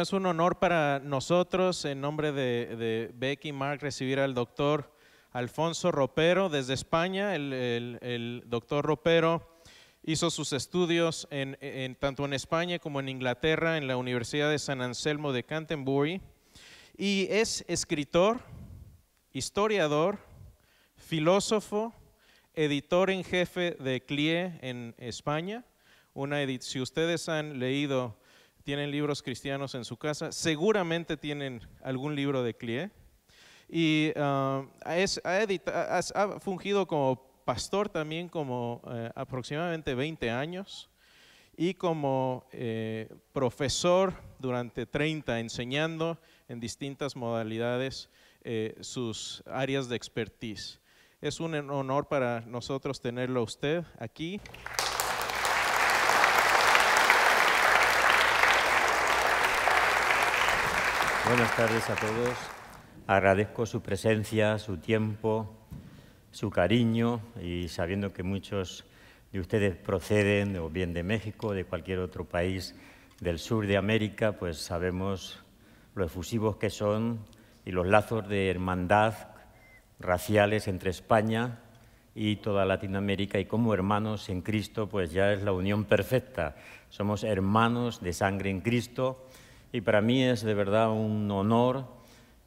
es un honor para nosotros, en nombre de, Becky y Mark, recibir al doctor Alfonso Ropero desde España. El, doctor Ropero hizo sus estudios en, tanto en España como en Inglaterra, en la Universidad de San Anselmo de Canterbury, y es escritor, historiador, filósofo, editor en jefe de CLIE en España. si ustedes han leído tienen libros cristianos en su casa, seguramente tienen algún libro de Clie. Y ah, es, ha, ha, fungido como pastor también como eh, aproximadamente 20 años y como eh, profesor durante 30 enseñando en distintas modalidades eh, sus áreas de expertise. Es un honor para nosotros tenerlo a usted aquí. Buenas tardes a todos. Agradezco su presencia, su tiempo, su cariño y sabiendo que muchos de ustedes proceden o bien de México de cualquier otro país del sur de América, pues sabemos lo efusivos que son y los lazos de hermandad raciales entre España y toda Latinoamérica y como hermanos en Cristo, pues ya es la unión perfecta. Somos hermanos de sangre en Cristo y para mí es de verdad un honor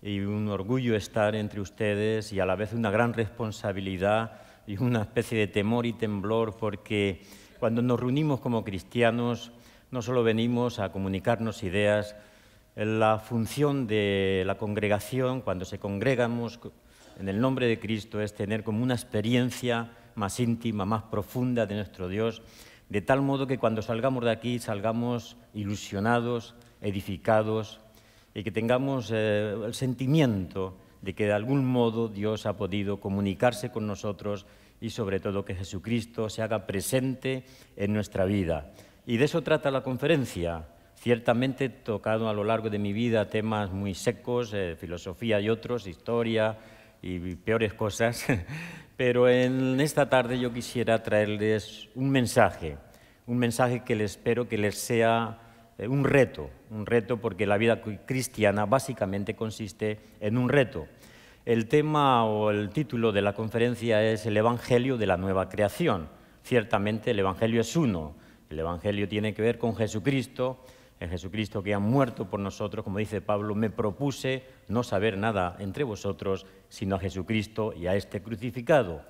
y un orgullo estar entre ustedes y a la vez una gran responsabilidad y una especie de temor y temblor porque cuando nos reunimos como cristianos no solo venimos a comunicarnos ideas, la función de la congregación cuando se congregamos en el nombre de Cristo es tener como una experiencia más íntima, más profunda de nuestro Dios, de tal modo que cuando salgamos de aquí salgamos ilusionados, edificados y que tengamos eh, el sentimiento de que de algún modo Dios ha podido comunicarse con nosotros y sobre todo que Jesucristo se haga presente en nuestra vida. Y de eso trata la conferencia. Ciertamente he tocado a lo largo de mi vida temas muy secos, eh, filosofía y otros, historia y peores cosas, pero en esta tarde yo quisiera traerles un mensaje, un mensaje que les espero que les sea eh, un reto, un reto porque la vida cristiana básicamente consiste en un reto. El tema o el título de la conferencia es El Evangelio de la Nueva Creación. Ciertamente el Evangelio es uno. El Evangelio tiene que ver con Jesucristo, el Jesucristo que ha muerto por nosotros, como dice Pablo, me propuse no saber nada entre vosotros, sino a Jesucristo y a este crucificado.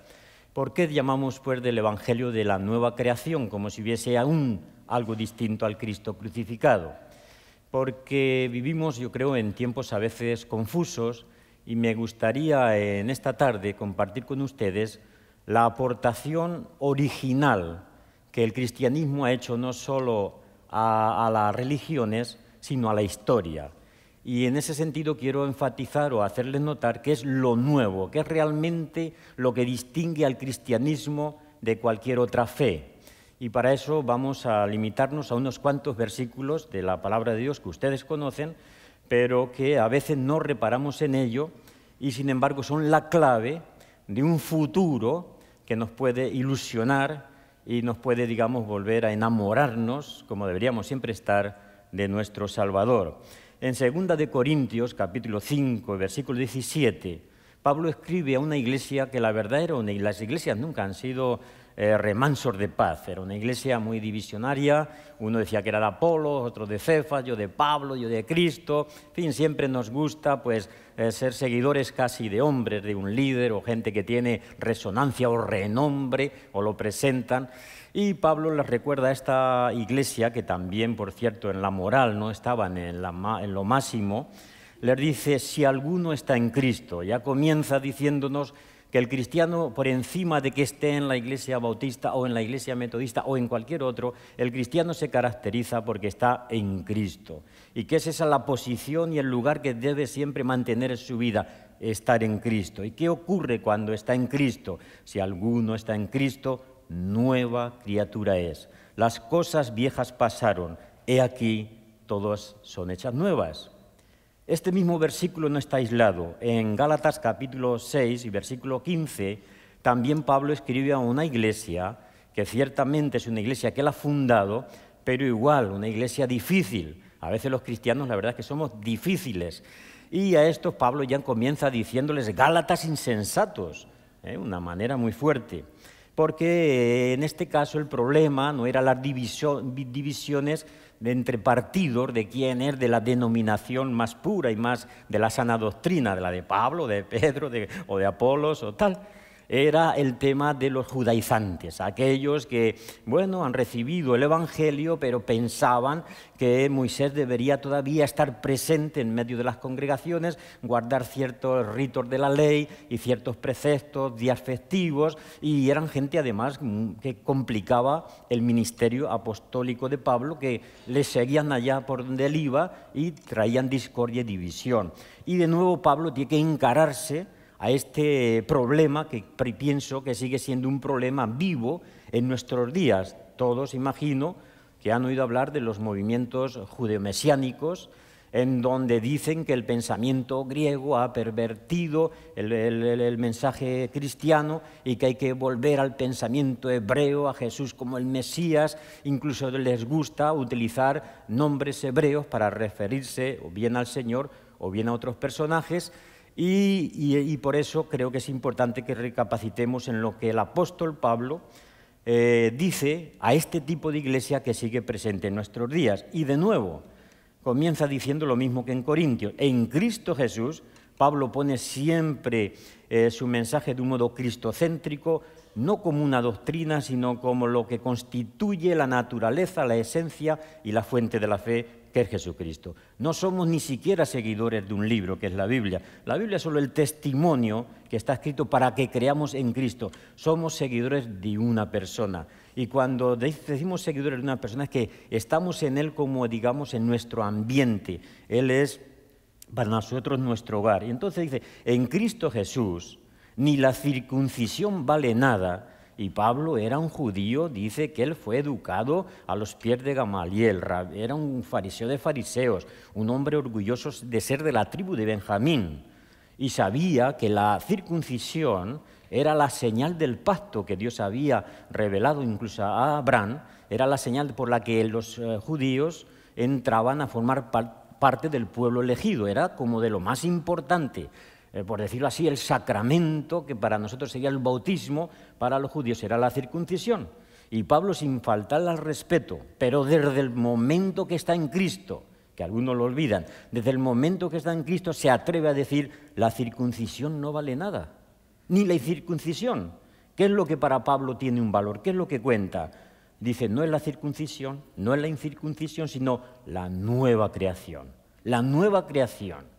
¿Por qué llamamos pues del Evangelio de la nueva creación, como si hubiese aún algo distinto al Cristo crucificado? Porque vivimos, yo creo, en tiempos a veces confusos y me gustaría en esta tarde compartir con ustedes la aportación original que el cristianismo ha hecho no solo a, a las religiones, sino a la historia. Y en ese sentido quiero enfatizar o hacerles notar que es lo nuevo, que es realmente lo que distingue al cristianismo de cualquier otra fe. Y para eso vamos a limitarnos a unos cuantos versículos de la palabra de Dios que ustedes conocen, pero que a veces no reparamos en ello y sin embargo son la clave de un futuro que nos puede ilusionar y nos puede, digamos, volver a enamorarnos, como deberíamos siempre estar, de nuestro Salvador. En 2 Corintios, capítulo 5, versículo 17, Pablo escribe a una iglesia que la verdad era una y las iglesias nunca han sido eh, Remansor de paz. Era una iglesia muy divisionaria, uno decía que era de Apolo, otro de Cefas, yo de Pablo, yo de Cristo. En fin, siempre nos gusta pues, eh, ser seguidores casi de hombres, de un líder o gente que tiene resonancia o renombre o lo presentan. Y Pablo les recuerda a esta iglesia, que también, por cierto, en la moral no estaban en lo máximo, les dice, si alguno está en Cristo, ya comienza diciéndonos que el cristiano, por encima de que esté en la iglesia bautista o en la iglesia metodista o en cualquier otro, el cristiano se caracteriza porque está en Cristo. Y que es esa la posición y el lugar que debe siempre mantener en su vida, estar en Cristo. ¿Y qué ocurre cuando está en Cristo? Si alguno está en Cristo, nueva criatura es. Las cosas viejas pasaron, he aquí, todas son hechas nuevas. Este mismo versículo no está aislado. En Gálatas capítulo 6 y versículo 15 también Pablo escribe a una iglesia que ciertamente es una iglesia que él ha fundado, pero igual, una iglesia difícil. A veces los cristianos la verdad es que somos difíciles. Y a estos Pablo ya comienza diciéndoles Gálatas insensatos, ¿eh? una manera muy fuerte. Porque en este caso el problema no era las divisiones entre partidos de quién es de la denominación más pura y más de la sana doctrina, de la de Pablo, de Pedro de, o de Apolos o tal era el tema de los judaizantes, aquellos que, bueno, han recibido el Evangelio, pero pensaban que Moisés debería todavía estar presente en medio de las congregaciones, guardar ciertos ritos de la ley y ciertos preceptos, días festivos, y eran gente además mm, que complicaba el ministerio apostólico de Pablo, que le seguían allá por donde él iba y traían discordia y división. Y de nuevo Pablo tiene que encararse a este problema que pienso que sigue siendo un problema vivo en nuestros días. Todos, imagino, que han oído hablar de los movimientos judeomesiánicos, en donde dicen que el pensamiento griego ha pervertido el, el, mensaje cristiano y que hay que volver al pensamiento hebreo, a Jesús como el Mesías. Incluso les gusta utilizar nombres hebreos para referirse o bien al Señor o bien a otros personajes y, por eso creo que es importante que recapacitemos en lo que el apóstol Pablo eh, dice a este tipo de iglesia que sigue presente en nuestros días. Y de nuevo, comienza diciendo lo mismo que en Corintios. En Cristo Jesús, Pablo pone siempre eh, su mensaje de un modo cristocéntrico, no como una doctrina, sino como lo que constituye la naturaleza, la esencia y la fuente de la fe que es Jesucristo. No somos ni siquiera seguidores de un libro, que es la Biblia. La Biblia es solo el testimonio que está escrito para que creamos en Cristo. Somos seguidores de una persona. Y cuando decimos seguidores de una persona es que estamos en Él como, digamos, en nuestro ambiente. Él es para nosotros nuestro hogar. Y entonces dice, en Cristo Jesús ni la circuncisión vale nada, y Pablo era un judío, dice que él fue educado a los pies de Gamaliel, era un fariseo de fariseos, un hombre orgulloso de ser de la tribu de Benjamín. Y sabía que la circuncisión era la señal del pacto que Dios había revelado incluso a Abraham, era la señal por la que los eh, judíos entraban a formar parte del pueblo elegido, era como de lo más importante. Eh, por decirlo así, el sacramento que para nosotros sería el bautismo, para los judíos era la circuncisión. Y Pablo, sin faltar al respeto, pero desde el momento que está en Cristo, que algunos lo olvidan, desde el momento que está en Cristo se atreve a decir, la circuncisión no vale nada, ni la incircuncisión. ¿Qué es lo que para Pablo tiene un valor? ¿Qué es lo que cuenta? Dice, no es la circuncisión, no es la incircuncisión, sino la nueva creación. La nueva creación.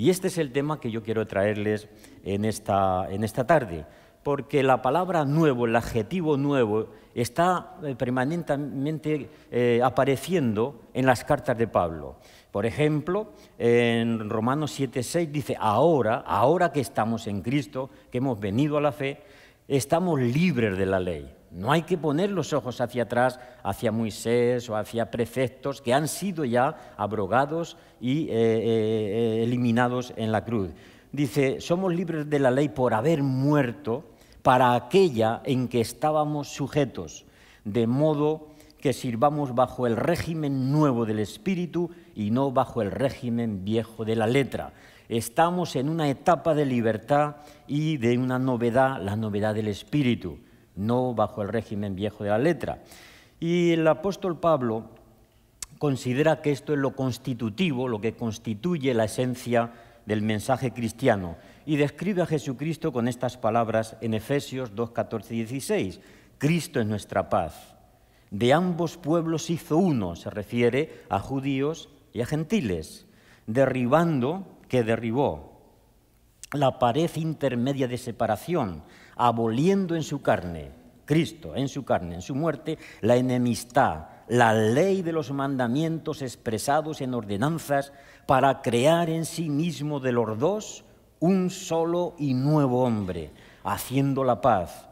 Y este es el tema que yo quiero traerles en esta, en esta tarde, porque la palabra nuevo, el adjetivo nuevo, está eh, permanentemente eh, apareciendo en las cartas de Pablo. Por ejemplo, en Romanos 7:6 dice, ahora, ahora que estamos en Cristo, que hemos venido a la fe, estamos libres de la ley. No hay que poner los ojos hacia atrás, hacia Moisés o hacia preceptos que han sido ya abrogados y eh, eh, eh, eliminados en la cruz. Dice, somos libres de la ley por haber muerto para aquella en que estábamos sujetos, de modo que sirvamos bajo el régimen nuevo del espíritu y no bajo el régimen viejo de la letra. Estamos en una etapa de libertad y de una novedad, la novedad del espíritu no bajo el régimen viejo de la letra. Y el apóstol Pablo considera que esto es lo constitutivo, lo que constituye la esencia del mensaje cristiano, y describe a Jesucristo con estas palabras en Efesios 2, 14 y 16. Cristo es nuestra paz. De ambos pueblos hizo uno, se refiere a judíos y a gentiles, derribando, que derribó, la pared intermedia de separación aboliendo en su carne, Cristo, en su carne, en su muerte, la enemistad, la ley de los mandamientos expresados en ordenanzas para crear en sí mismo de los dos un solo y nuevo hombre, haciendo la paz,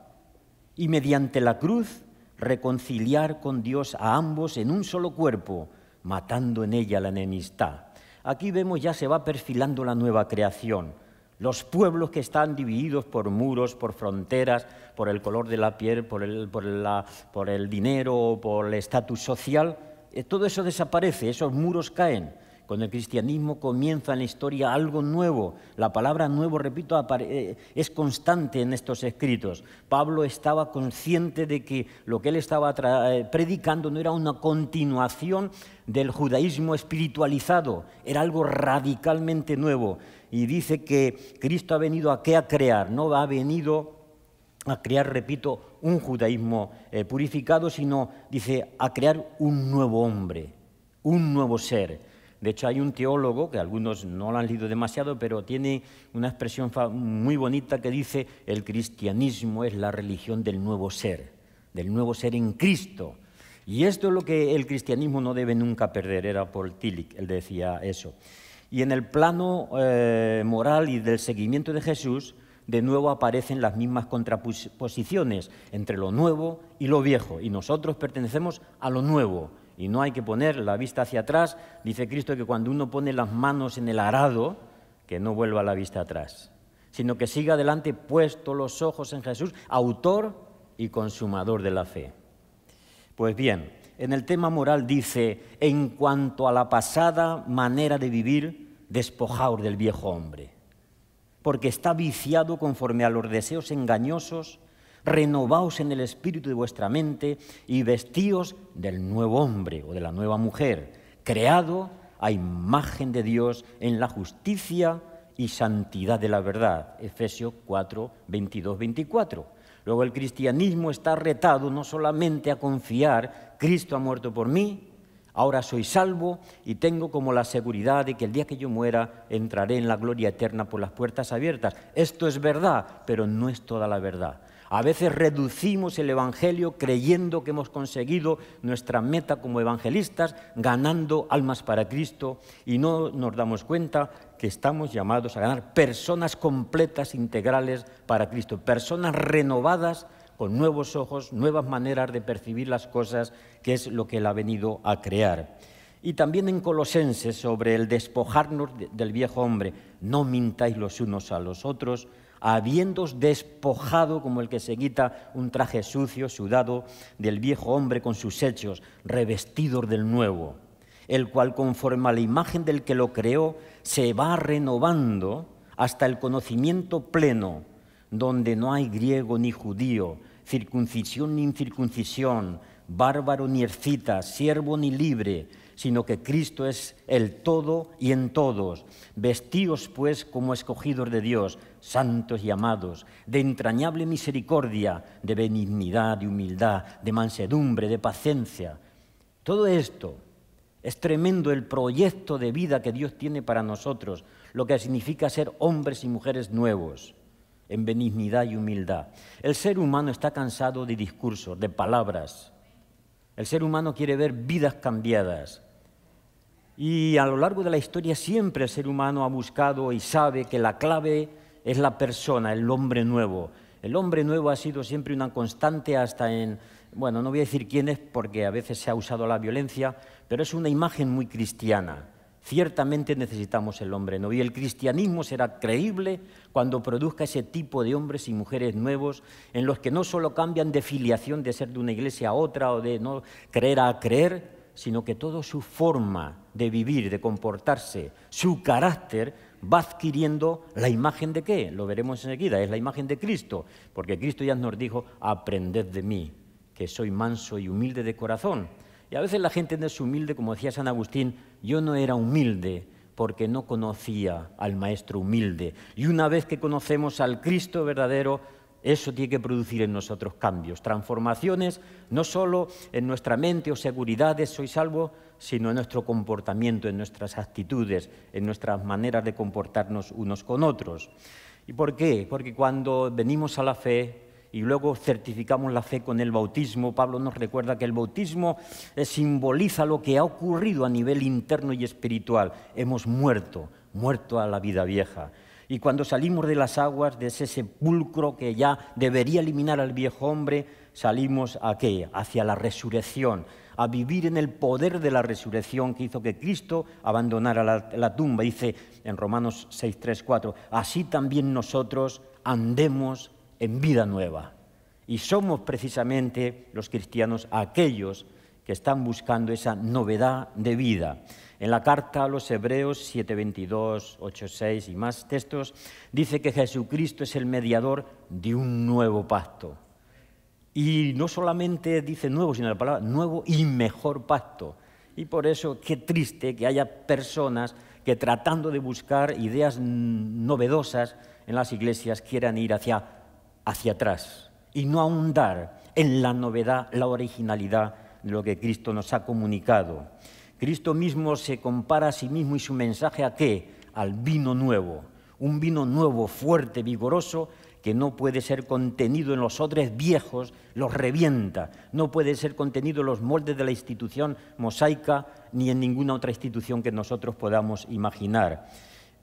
y mediante la cruz reconciliar con Dios a ambos en un solo cuerpo, matando en ella la enemistad. Aquí vemos ya se va perfilando la nueva creación los pueblos que están divididos por muros, por fronteras, por el color de la piel, por el, por por el dinero, por el estatus social, eh, todo eso desaparece, esos muros caen. cuando el cristianismo comienza en la historia algo nuevo. La palabra nuevo, repito, eh, es constante en estos escritos. Pablo estaba consciente de que lo que él estaba eh, predicando no era una continuación del judaísmo espiritualizado, era algo radicalmente nuevo y dice que Cristo ha venido a qué a crear, no ha venido a crear, repito, un judaísmo eh, purificado, sino, dice, a crear un nuevo hombre, un nuevo ser. De hecho, hay un teólogo, que algunos no lo han leído demasiado, pero tiene una expresión muy bonita que dice, el cristianismo es la religión del nuevo ser, del nuevo ser en Cristo. Y esto es lo que el cristianismo no debe nunca perder, era Paul Tillich, él decía eso. Y en el plano eh, moral y del seguimiento de Jesús, de nuevo aparecen las mismas contraposiciones entre lo nuevo y lo viejo. Y nosotros pertenecemos a lo nuevo. Y no hay que poner la vista hacia atrás. Dice Cristo que cuando uno pone las manos en el arado, que no vuelva la vista atrás, sino que siga adelante puesto los ojos en Jesús, autor y consumador de la fe. Pues bien, en el tema moral dice, en cuanto a la pasada manera de vivir, despojaos del viejo hombre, porque está viciado conforme a los deseos engañosos, renovaos en el espíritu de vuestra mente y vestíos del nuevo hombre o de la nueva mujer, creado a imagen de Dios en la justicia y santidad de la verdad. Efesios 4, 22, 24. Luego el cristianismo está retado no solamente a confiar Cristo ha muerto por mí, ahora soy salvo y tengo como la seguridad de que el día que yo muera entraré en la gloria eterna por las puertas abiertas. Esto es verdad, pero no es toda la verdad. A veces reducimos el Evangelio creyendo que hemos conseguido nuestra meta como evangelistas, ganando almas para Cristo y no nos damos cuenta que estamos llamados a ganar personas completas, integrales para Cristo, personas renovadas con nuevos ojos, nuevas maneras de percibir las cosas, que es lo que él ha venido a crear. Y también en Colosenses sobre el despojarnos del viejo hombre, no mintáis los unos a los otros, habiéndos despojado como el que se quita un traje sucio, sudado, del viejo hombre con sus hechos, revestidos del nuevo, el cual conforme a la imagen del que lo creó, se va renovando hasta el conocimiento pleno donde no hay griego ni judío, circuncisión ni incircuncisión, bárbaro ni ercita, siervo ni libre, sino que Cristo es el todo y en todos. Vestíos pues como escogidos de Dios, santos y amados, de entrañable misericordia, de benignidad, de humildad, de mansedumbre, de paciencia. Todo esto es tremendo el proyecto de vida que Dios tiene para nosotros, lo que significa ser hombres y mujeres nuevos en benignidad y humildad. El ser humano está cansado de discursos, de palabras. El ser humano quiere ver vidas cambiadas. Y a lo largo de la historia siempre el ser humano ha buscado y sabe que la clave es la persona, el hombre nuevo. El hombre nuevo ha sido siempre una constante hasta en, bueno, no voy a decir quién es porque a veces se ha usado la violencia, pero es una imagen muy cristiana. Ciertamente necesitamos el hombre No y el cristianismo será creíble cuando produzca ese tipo de hombres y mujeres nuevos en los que no solo cambian de filiación de ser de una iglesia a otra o de no creer a creer, sino que toda su forma de vivir, de comportarse, su carácter va adquiriendo la imagen de qué? Lo veremos enseguida, es la imagen de Cristo, porque Cristo ya nos dijo, aprended de mí, que soy manso y humilde de corazón. Y a veces la gente no es humilde, como decía San Agustín, yo no era humilde porque no conocía al Maestro humilde. Y una vez que conocemos al Cristo verdadero, eso tiene que producir en nosotros cambios, transformaciones, no solo en nuestra mente o seguridad seguridades, soy salvo, sino en nuestro comportamiento, en nuestras actitudes, en nuestras maneras de comportarnos unos con otros. ¿Y por qué? Porque cuando venimos a la fe, y luego certificamos la fe con el bautismo. Pablo nos recuerda que el bautismo eh, simboliza lo que ha ocurrido a nivel interno y espiritual. Hemos muerto, muerto a la vida vieja. Y cuando salimos de las aguas, de ese sepulcro que ya debería eliminar al viejo hombre, salimos a qué? Hacia la resurrección, a vivir en el poder de la resurrección que hizo que Cristo abandonara la, tumba. Dice en Romanos 6, 3, 4, así también nosotros andemos en vida nueva. Y somos precisamente los cristianos aquellos que están buscando esa novedad de vida. En la carta a los Hebreos 8 6 y más textos dice que Jesucristo es el mediador de un nuevo pacto. Y no solamente dice nuevo, sino la palabra nuevo y mejor pacto. Y por eso qué triste que haya personas que tratando de buscar ideas novedosas en las iglesias quieran ir hacia hacia atrás y no ahondar en la novedad, la originalidad de lo que Cristo nos ha comunicado. Cristo mismo se compara a sí mismo y su mensaje a qué? Al vino nuevo, un vino nuevo, fuerte, vigoroso, que no puede ser contenido en los odres viejos, los revienta, no puede ser contenido en los moldes de la institución mosaica ni en ninguna otra institución que nosotros podamos imaginar.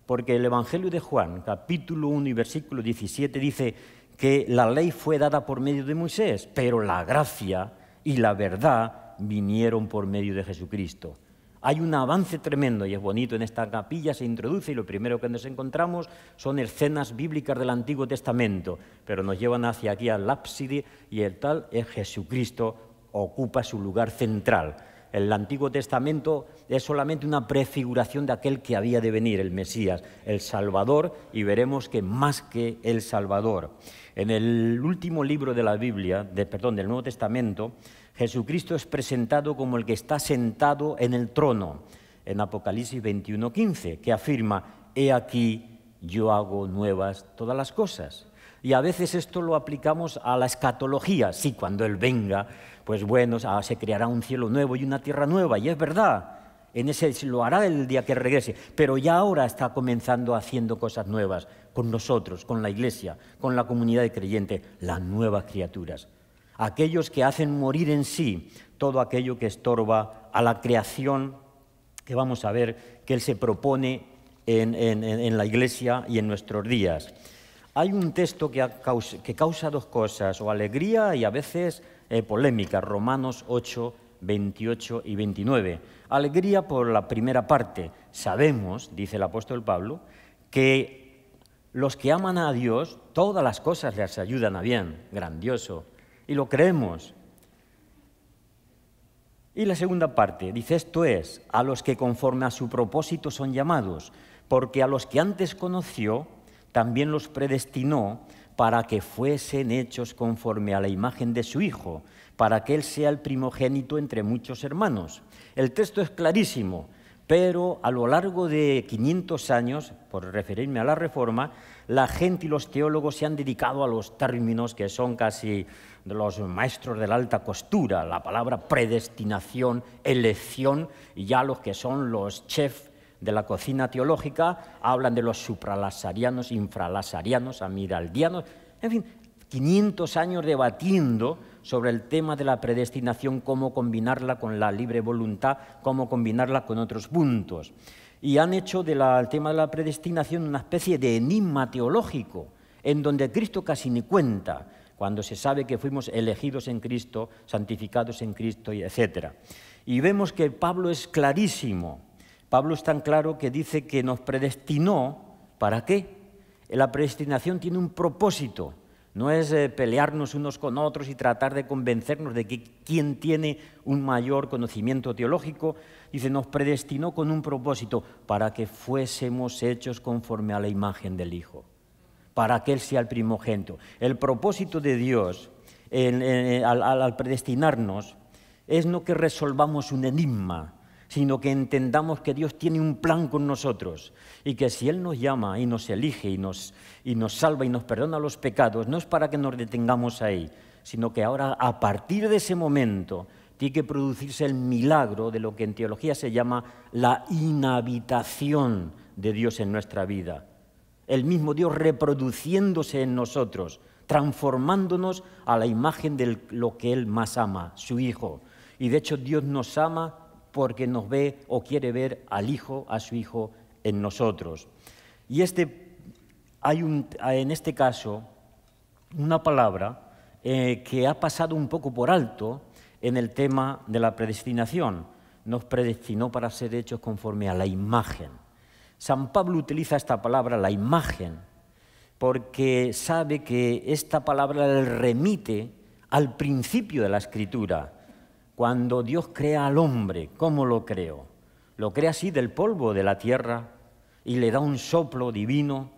Porque el Evangelio de Juan, capítulo 1 y versículo 17, dice, que la ley fue dada por medio de Moisés, pero la gracia y la verdad vinieron por medio de Jesucristo. Hay un avance tremendo y es bonito. En esta capilla se introduce y lo primero que nos encontramos son escenas bíblicas del Antiguo Testamento, pero nos llevan hacia aquí al ábside y el tal es Jesucristo ocupa su lugar central. El Antiguo Testamento es solamente una prefiguración de aquel que había de venir, el Mesías, el Salvador, y veremos que más que el Salvador. En el último libro de la Biblia, perdón, del Nuevo Testamento, Jesucristo es presentado como el que está sentado en el trono, en Apocalipsis 21:15, que afirma, he aquí, yo hago nuevas todas las cosas. Y a veces esto lo aplicamos a la escatología, sí, cuando Él venga pues bueno, ah, se creará un cielo nuevo y una tierra nueva, y es verdad, en ese lo hará el día que regrese, pero ya ahora está comenzando haciendo cosas nuevas con nosotros, con la iglesia, con la comunidad de creyentes, las nuevas criaturas, aquellos que hacen morir en sí todo aquello que estorba a la creación que vamos a ver que Él se propone en, la iglesia y en nuestros días. Hay un texto que causa dos cosas, o alegría y a veces eh, polémica, Romanos 8, 28 y 29. Alegría por la primera parte. Sabemos, dice el apóstol Pablo, que los que aman a Dios, todas las cosas les ayudan a bien, grandioso, y lo creemos. Y la segunda parte dice, esto es, a los que conforme a su propósito son llamados, porque a los que antes conoció, también los predestinó para que fuesen hechos conforme a la imagen de su Hijo, para que Él sea el primogénito entre muchos hermanos. El texto es clarísimo, pero a lo largo de 500 años, por referirme a la Reforma, la gente y los teólogos se han dedicado a los términos que son casi los maestros de la alta costura, la palabra predestinación, elección, y ya los que son los chefs de la cocina teológica, hablan de los supralasarianos, infralasarianos, amiraldianos, en fin, 500 años debatiendo sobre el tema de la predestinación, cómo combinarla con la libre voluntad, cómo combinarla con otros puntos. Y han hecho del tema de la predestinación una especie de enigma teológico, en donde Cristo casi ni cuenta, cuando se sabe que fuimos elegidos en Cristo, santificados en Cristo, etc. Y vemos que Pablo es clarísimo Pablo es tan claro que dice que nos predestinó, ¿para qué? La predestinación tiene un propósito, no es eh, pelearnos unos con otros y tratar de convencernos de que quien tiene un mayor conocimiento teológico, dice, nos predestinó con un propósito, para que fuésemos hechos conforme a la imagen del Hijo, para que Él sea el primogénito. El propósito de Dios al, al predestinarnos es no que resolvamos un enigma, sino que entendamos que Dios tiene un plan con nosotros y que si Él nos llama y nos elige y nos, y nos salva y nos perdona los pecados, no es para que nos detengamos ahí, sino que ahora a partir de ese momento tiene que producirse el milagro de lo que en teología se llama la inhabitación de Dios en nuestra vida. El mismo Dios reproduciéndose en nosotros, transformándonos a la imagen de lo que Él más ama, su Hijo. Y de hecho Dios nos ama porque nos ve o quiere ver al Hijo, a su Hijo en nosotros. Y este, hay en este caso una palabra eh, que ha pasado un poco por alto en el tema de la predestinación. Nos predestinó para ser hechos conforme a la imagen. San Pablo utiliza esta palabra, la imagen, porque sabe que esta palabra le remite al principio de la escritura, cuando Dios crea al hombre, ¿cómo lo creó? Lo crea así del polvo de la tierra y le da un soplo divino,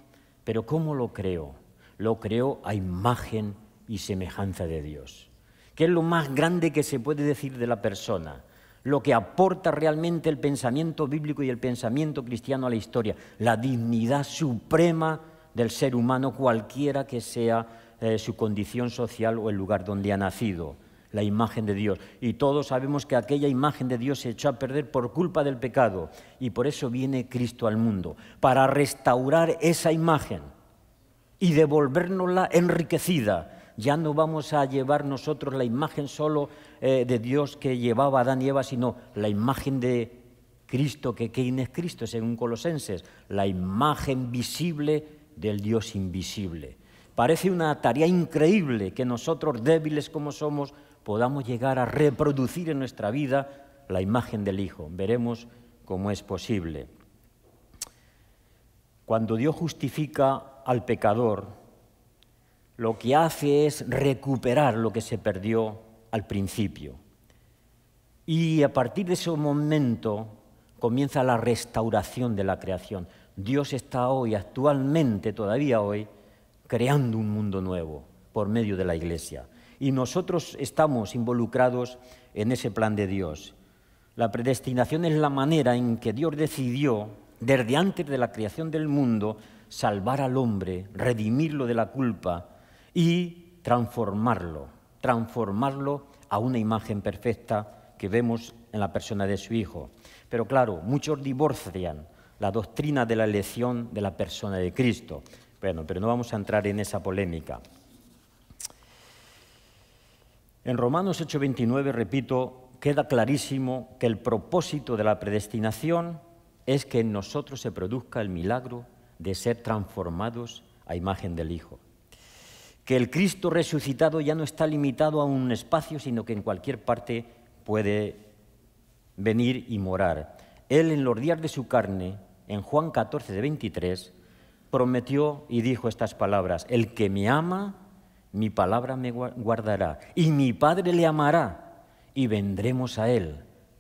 pero ¿cómo lo creó? Lo creó a imagen y semejanza de Dios, que es lo más grande que se puede decir de la persona, lo que aporta realmente el pensamiento bíblico y el pensamiento cristiano a la historia, la dignidad suprema del ser humano, cualquiera que sea eh, su condición social o el lugar donde ha nacido la imagen de Dios. Y todos sabemos que aquella imagen de Dios se echó a perder por culpa del pecado. Y por eso viene Cristo al mundo, para restaurar esa imagen y devolvernosla enriquecida. Ya no vamos a llevar nosotros la imagen solo eh, de Dios que llevaba Adán y Eva, sino la imagen de Cristo, que ¿quién es Cristo? Según Colosenses, la imagen visible del Dios invisible. Parece una tarea increíble que nosotros, débiles como somos, podamos llegar a reproducir en nuestra vida la imagen del Hijo. Veremos cómo es posible. Cuando Dios justifica al pecador, lo que hace es recuperar lo que se perdió al principio. Y a partir de ese momento comienza la restauración de la creación. Dios está hoy, actualmente, todavía hoy, creando un mundo nuevo por medio de la Iglesia y nosotros estamos involucrados en ese plan de Dios. La predestinación es la manera en que Dios decidió, desde antes de la creación del mundo, salvar al hombre, redimirlo de la culpa y transformarlo, transformarlo a una imagen perfecta que vemos en la persona de su hijo. Pero claro, muchos divorcian la doctrina de la elección de la persona de Cristo. Bueno, pero no vamos a entrar en esa polémica. En Romanos 8:29, repito, queda clarísimo que el propósito de la predestinación es que en nosotros se produzca el milagro de ser transformados a imagen del Hijo. Que el Cristo resucitado ya no está limitado a un espacio, sino que en cualquier parte puede venir y morar. Él en los días de su carne, en Juan 14 23, prometió y dijo estas palabras, el que me ama, mi palabra me guardará, y mi Padre le amará, y vendremos a Él,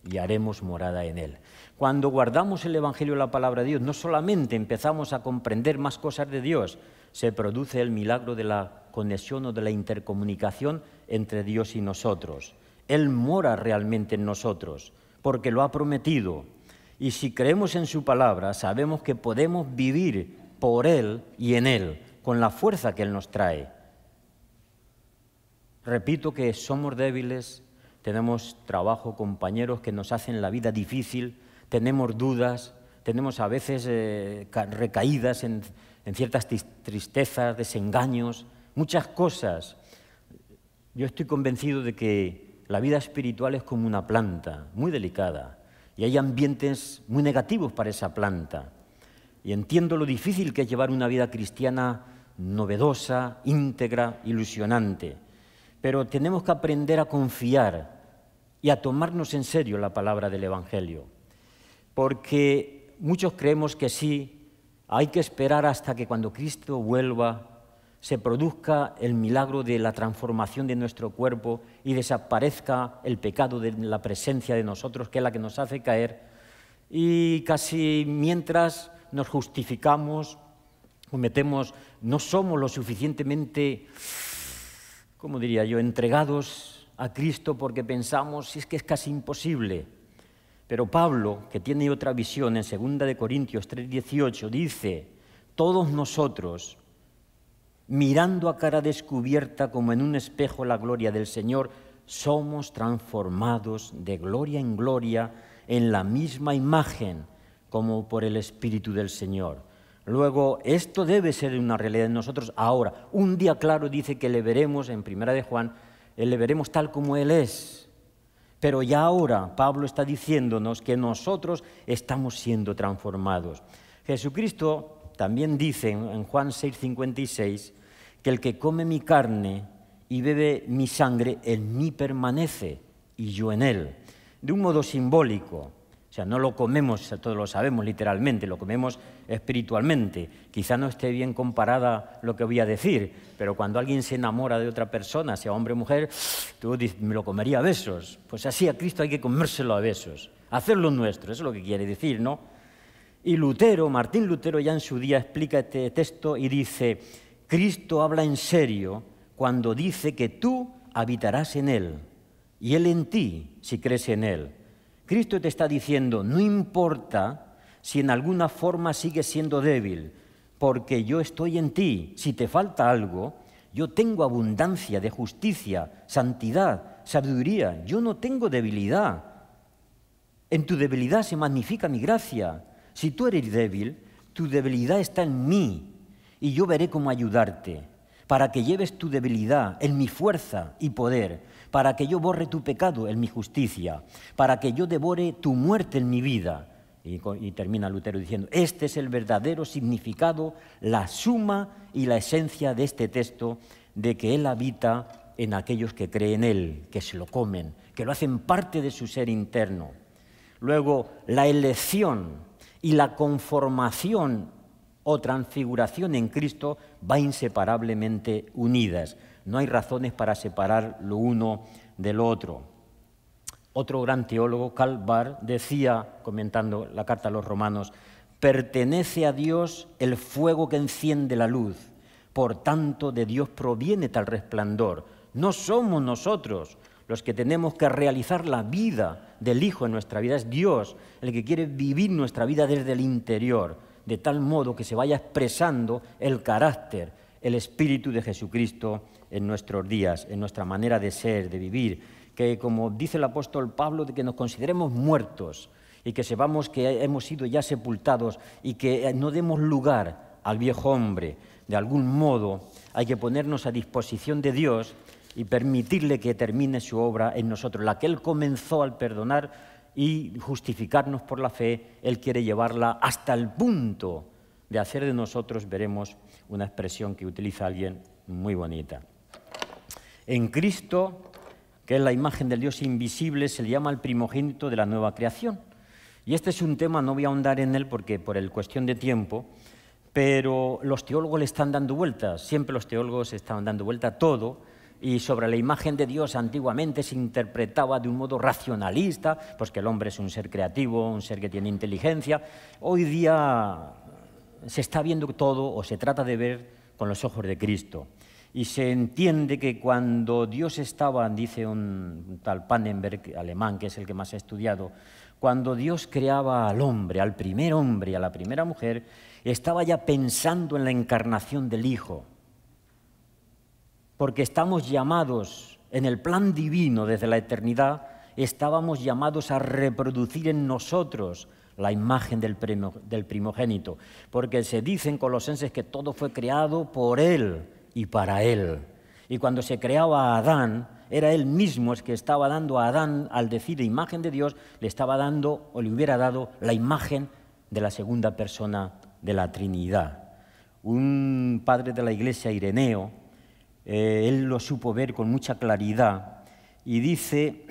y haremos morada en Él. Cuando guardamos el Evangelio y la palabra de Dios, no solamente empezamos a comprender más cosas de Dios, se produce el milagro de la conexión o de la intercomunicación entre Dios y nosotros. Él mora realmente en nosotros, porque lo ha prometido. Y si creemos en su palabra, sabemos que podemos vivir por Él y en Él, con la fuerza que Él nos trae. Repito que somos débiles, tenemos trabajo, compañeros que nos hacen la vida difícil, tenemos dudas, tenemos a veces eh, recaídas en, en ciertas tristezas, desengaños, muchas cosas. Yo estoy convencido de que la vida espiritual es como una planta, muy delicada, y hay ambientes muy negativos para esa planta. Y entiendo lo difícil que es llevar una vida cristiana novedosa, íntegra, ilusionante pero tenemos que aprender a confiar y a tomarnos en serio la palabra del Evangelio, porque muchos creemos que sí, hay que esperar hasta que cuando Cristo vuelva se produzca el milagro de la transformación de nuestro cuerpo y desaparezca el pecado de la presencia de nosotros, que es la que nos hace caer, y casi mientras nos justificamos, cometemos, no somos lo suficientemente como diría yo, entregados a Cristo porque pensamos, es que es casi imposible. Pero Pablo, que tiene otra visión en 2 Corintios 3:18, dice, todos nosotros, mirando a cara descubierta como en un espejo la gloria del Señor, somos transformados de gloria en gloria en la misma imagen como por el Espíritu del Señor. Luego, esto debe ser una realidad en nosotros ahora. Un día claro dice que le veremos en Primera de Juan, le veremos tal como Él es. Pero ya ahora Pablo está diciéndonos que nosotros estamos siendo transformados. Jesucristo también dice en Juan 6:56 que el que come mi carne y bebe mi sangre, en mí permanece y yo en él. De un modo simbólico, o sea, no lo comemos, todos lo sabemos literalmente, lo comemos espiritualmente. Quizá no esté bien comparada lo que voy a decir, pero cuando alguien se enamora de otra persona, sea hombre o mujer, tú me lo comería a besos. Pues así a Cristo hay que comérselo a besos, hacerlo nuestro, eso es lo que quiere decir, ¿no? Y Lutero, Martín Lutero ya en su día explica este texto y dice, Cristo habla en serio cuando dice que tú habitarás en Él y Él en ti si crees en Él. Cristo te está diciendo, no importa si en alguna forma sigues siendo débil, porque yo estoy en ti. Si te falta algo, yo tengo abundancia de justicia, santidad, sabiduría. Yo no tengo debilidad. En tu debilidad se magnifica mi gracia. Si tú eres débil, tu debilidad está en mí y yo veré cómo ayudarte para que lleves tu debilidad en mi fuerza y poder, para que yo borre tu pecado en mi justicia, para que yo devore tu muerte en mi vida, y, termina Lutero diciendo, este es el verdadero significado, la suma y la esencia de este texto, de que Él habita en aquellos que creen en Él, que se lo comen, que lo hacen parte de su ser interno. Luego, la elección y la conformación o transfiguración en Cristo va inseparablemente unidas. No hay razones para separar lo uno del otro. Otro gran teólogo, Karl decía, comentando la carta a los romanos, pertenece a Dios el fuego que enciende la luz, por tanto de Dios proviene tal resplandor. No somos nosotros los que tenemos que realizar la vida del Hijo en nuestra vida, es Dios el que quiere vivir nuestra vida desde el interior, de tal modo que se vaya expresando el carácter, el espíritu de Jesucristo en nuestros días, en nuestra manera de ser, de vivir, que como dice el apóstol Pablo, de que nos consideremos muertos y que sepamos que hemos sido ya sepultados y que eh, no demos lugar al viejo hombre. De algún modo hay que ponernos a disposición de Dios y permitirle que termine su obra en nosotros, la que Él comenzó al perdonar y justificarnos por la fe, Él quiere llevarla hasta el punto de hacer de nosotros, veremos una expresión que utiliza alguien muy bonita. En Cristo que es la imagen del Dios invisible, se le llama el primogénito de la nueva creación. Y este es un tema, no voy a ahondar en él porque por el cuestión de tiempo, pero los teólogos le están dando vueltas, siempre los teólogos están dando vuelta a todo, y sobre la imagen de Dios antiguamente se interpretaba de un modo racionalista, pues que el hombre es un ser creativo, un ser que tiene inteligencia. Hoy día se está viendo todo o se trata de ver con los ojos de Cristo. Y se entiende que cuando Dios estaba, dice un tal Pannenberg alemán, que es el que más ha estudiado, cuando Dios creaba al hombre, al primer hombre y a la primera mujer, estaba ya pensando en la encarnación del Hijo. Porque estamos llamados, en el plan divino desde la eternidad, estábamos llamados a reproducir en nosotros la imagen del, primogénito. Porque se dice Colosenses que todo fue creado por Él y para él. Y cuando se creaba a Adán, era él mismo el que estaba dando a Adán, al decir imagen de Dios, le estaba dando o le hubiera dado la imagen de la segunda persona de la Trinidad. Un padre de la iglesia, Ireneo, eh, él lo supo ver con mucha claridad y dice,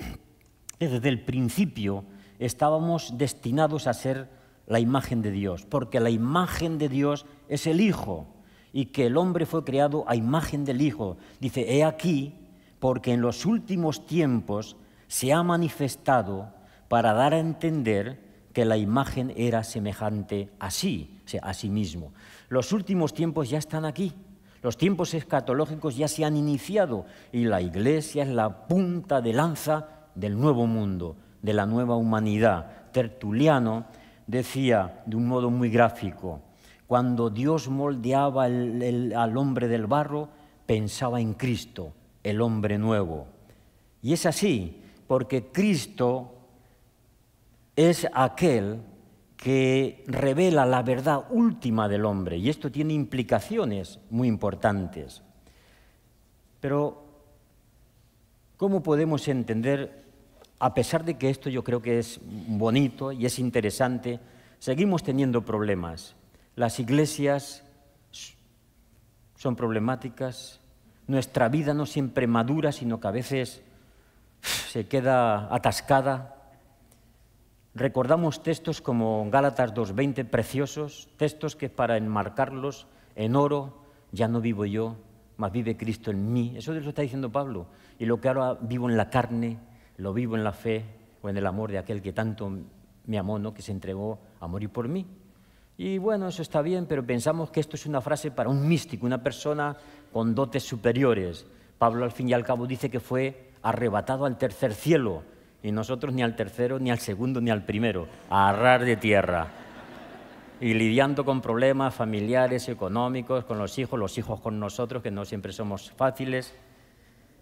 desde el principio estábamos destinados a ser la imagen de Dios, porque la imagen de Dios es el Hijo y que el hombre fue creado a imagen del Hijo. Dice, he aquí, porque en los últimos tiempos se ha manifestado para dar a entender que la imagen era semejante a sí, a sí mismo. Los últimos tiempos ya están aquí. Los tiempos escatológicos ya se han iniciado y la iglesia es la punta de lanza del nuevo mundo, de la nueva humanidad. Tertuliano decía de un modo muy gráfico, cuando Dios moldeaba al hombre del barro, pensaba en Cristo, el hombre nuevo. Y es así, porque Cristo es aquel que revela la verdad última del hombre, y esto tiene implicaciones muy importantes. Pero, ¿cómo podemos entender, a pesar de que esto yo creo que es bonito y es interesante, seguimos teniendo problemas? Las iglesias son problemáticas, nuestra vida no siempre madura, sino que a veces se queda atascada. Recordamos textos como Gálatas 2.20, preciosos, textos que para enmarcarlos en oro, ya no vivo yo, mas vive Cristo en mí. Eso lo está diciendo Pablo. Y lo que ahora vivo en la carne, lo vivo en la fe o en el amor de aquel que tanto me amó, ¿no? que se entregó a morir por mí. Y bueno, eso está bien, pero pensamos que esto es una frase para un místico, una persona con dotes superiores. Pablo al fin y al cabo dice que fue arrebatado al tercer cielo, y nosotros ni al tercero, ni al segundo, ni al primero, a arrar de tierra. Y lidiando con problemas familiares, económicos, con los hijos, los hijos con nosotros, que no siempre somos fáciles.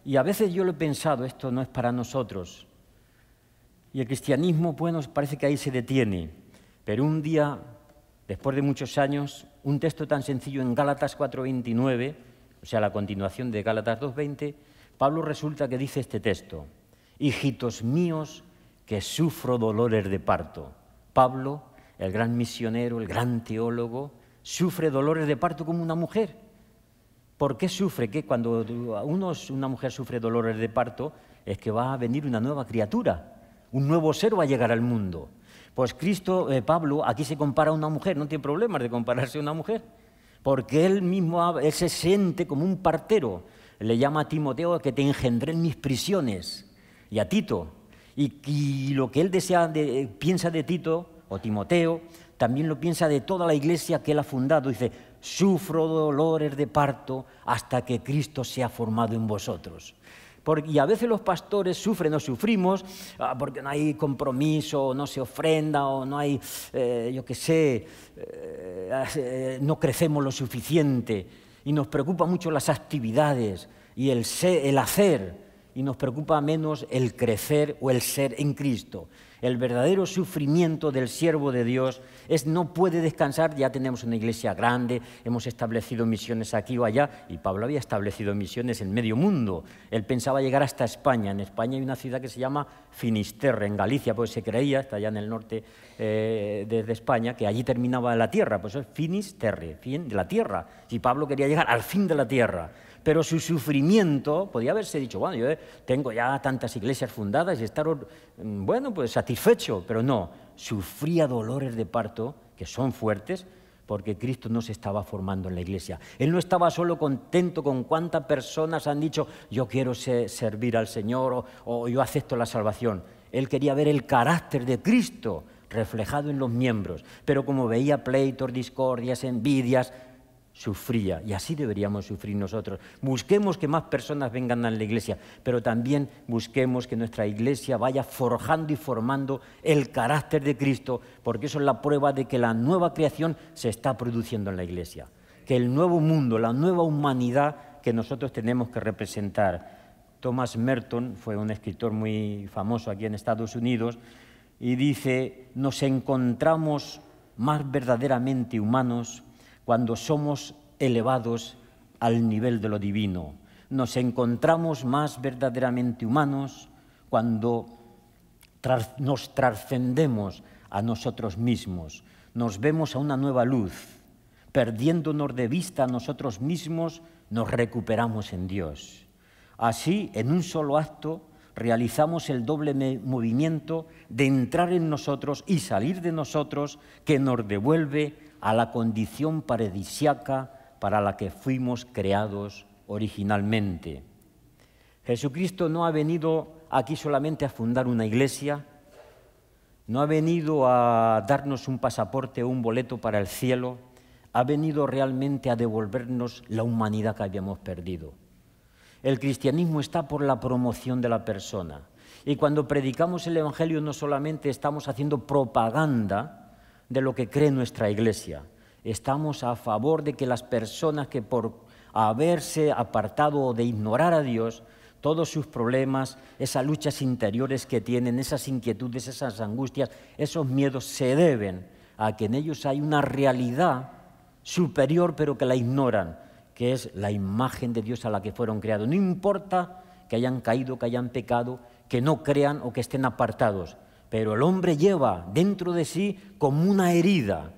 Y a veces yo lo he pensado, esto no es para nosotros. Y el cristianismo, bueno, parece que ahí se detiene. Pero un día después de muchos años, un texto tan sencillo en Gálatas 4.29, o sea, la continuación de Gálatas 2.20, Pablo resulta que dice este texto, hijitos míos, que sufro dolores de parto. Pablo, el gran misionero, el gran teólogo, sufre dolores de parto como una mujer. ¿Por qué sufre? Que cuando una mujer sufre dolores de parto es que va a venir una nueva criatura, un nuevo ser va a llegar al mundo. Pues Cristo, eh, Pablo, aquí se compara a una mujer, no tiene problemas de compararse a una mujer, porque él mismo él se siente como un partero. Le llama a Timoteo que te engendré en mis prisiones, y a Tito. Y, lo que él desea eh, piensa de Tito o Timoteo, también lo piensa de toda la iglesia que él ha fundado. Dice, sufro dolores de parto hasta que Cristo sea formado en vosotros y a veces los pastores sufren o sufrimos ah, porque no hay compromiso, o no se ofrenda, o no hay, eh, yo qué sé, eh, ah, eh, no crecemos lo suficiente. Y nos preocupa mucho las actividades y el, el hacer, y nos preocupa menos el crecer o el ser en Cristo. El verdadero sufrimiento del siervo de Dios es no puede descansar, ya tenemos una iglesia grande, hemos establecido misiones aquí o allá, y Pablo había establecido misiones en medio mundo. Él pensaba llegar hasta España. En España hay una ciudad que se llama Finisterre, en Galicia, pues se creía, está allá en el norte eh, de, España, que allí terminaba la tierra, pues es Finisterre, fin de la tierra. y Pablo quería llegar al fin de la tierra, pero su sufrimiento, podía haberse dicho, bueno, yo eh, tengo ya tantas iglesias fundadas y estar, mm, bueno, pues satisfecho, pero no, sufría dolores de parto que son fuertes porque Cristo no se estaba formando en la iglesia. Él no estaba solo contento con cuántas personas han dicho, yo quiero servir al Señor o yo acepto la salvación. Él quería ver el carácter de Cristo reflejado en los miembros, pero como veía pleitos, discordias, envidias, sufría y así deberíamos sufrir nosotros. Busquemos que más personas vengan a la iglesia, pero también busquemos que nuestra iglesia vaya forjando y formando el carácter de Cristo, porque eso es la prueba de que la nueva creación se está produciendo en la iglesia, que el nuevo mundo, la nueva humanidad que nosotros tenemos que representar. Thomas Merton fue un escritor muy famoso aquí en Estados Unidos y dice, nos encontramos más verdaderamente humanos cuando somos elevados al nivel de lo divino. Nos encontramos más verdaderamente humanos cuando nos trascendemos a nosotros mismos, nos vemos a una nueva luz, perdiéndonos de vista a nosotros mismos, nos recuperamos en Dios. Así, en un solo acto, realizamos el doble movimiento de entrar en nosotros y salir de nosotros que nos devuelve a la condición paradisiaca para la que fuimos creados originalmente. Jesucristo no ha venido aquí solamente a fundar una iglesia, no ha venido a darnos un pasaporte o un boleto para el cielo, ha venido realmente a devolvernos la humanidad que habíamos perdido. El cristianismo está por la promoción de la persona. Y cuando predicamos el Evangelio no solamente estamos haciendo propaganda, de lo que cree nuestra iglesia. Estamos a favor de que las personas que por haberse apartado o de ignorar a Dios, todos sus problemas, esas luchas interiores que tienen, esas inquietudes, esas angustias, esos miedos se deben a que en ellos hay una realidad superior pero que la ignoran, que es la imagen de Dios a la que fueron creados. No importa que hayan caído, que hayan pecado, que no crean o que estén apartados. Pero el hombre lleva dentro de sí como una herida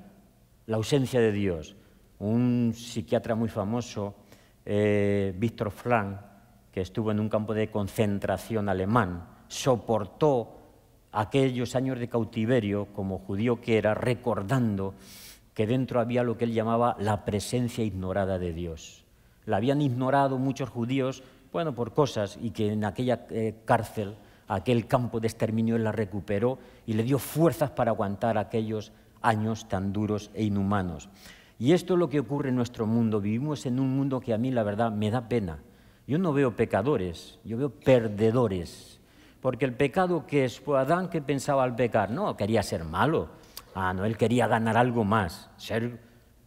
la ausencia de Dios. Un psiquiatra muy famoso, eh, Víctor Frank, que estuvo en un campo de concentración alemán, soportó aquellos años de cautiverio como judío que era, recordando que dentro había lo que él llamaba la presencia ignorada de Dios. La habían ignorado muchos judíos, bueno, por cosas, y que en aquella eh, cárcel aquel campo de exterminio, Él la recuperó y le dio fuerzas para aguantar aquellos años tan duros e inhumanos. Y esto es lo que ocurre en nuestro mundo. Vivimos en un mundo que a mí, la verdad, me da pena. Yo no veo pecadores, yo veo perdedores. Porque el pecado que es, fue Adán que pensaba al pecar, no, quería ser malo. Ah, no, él quería ganar algo más, ser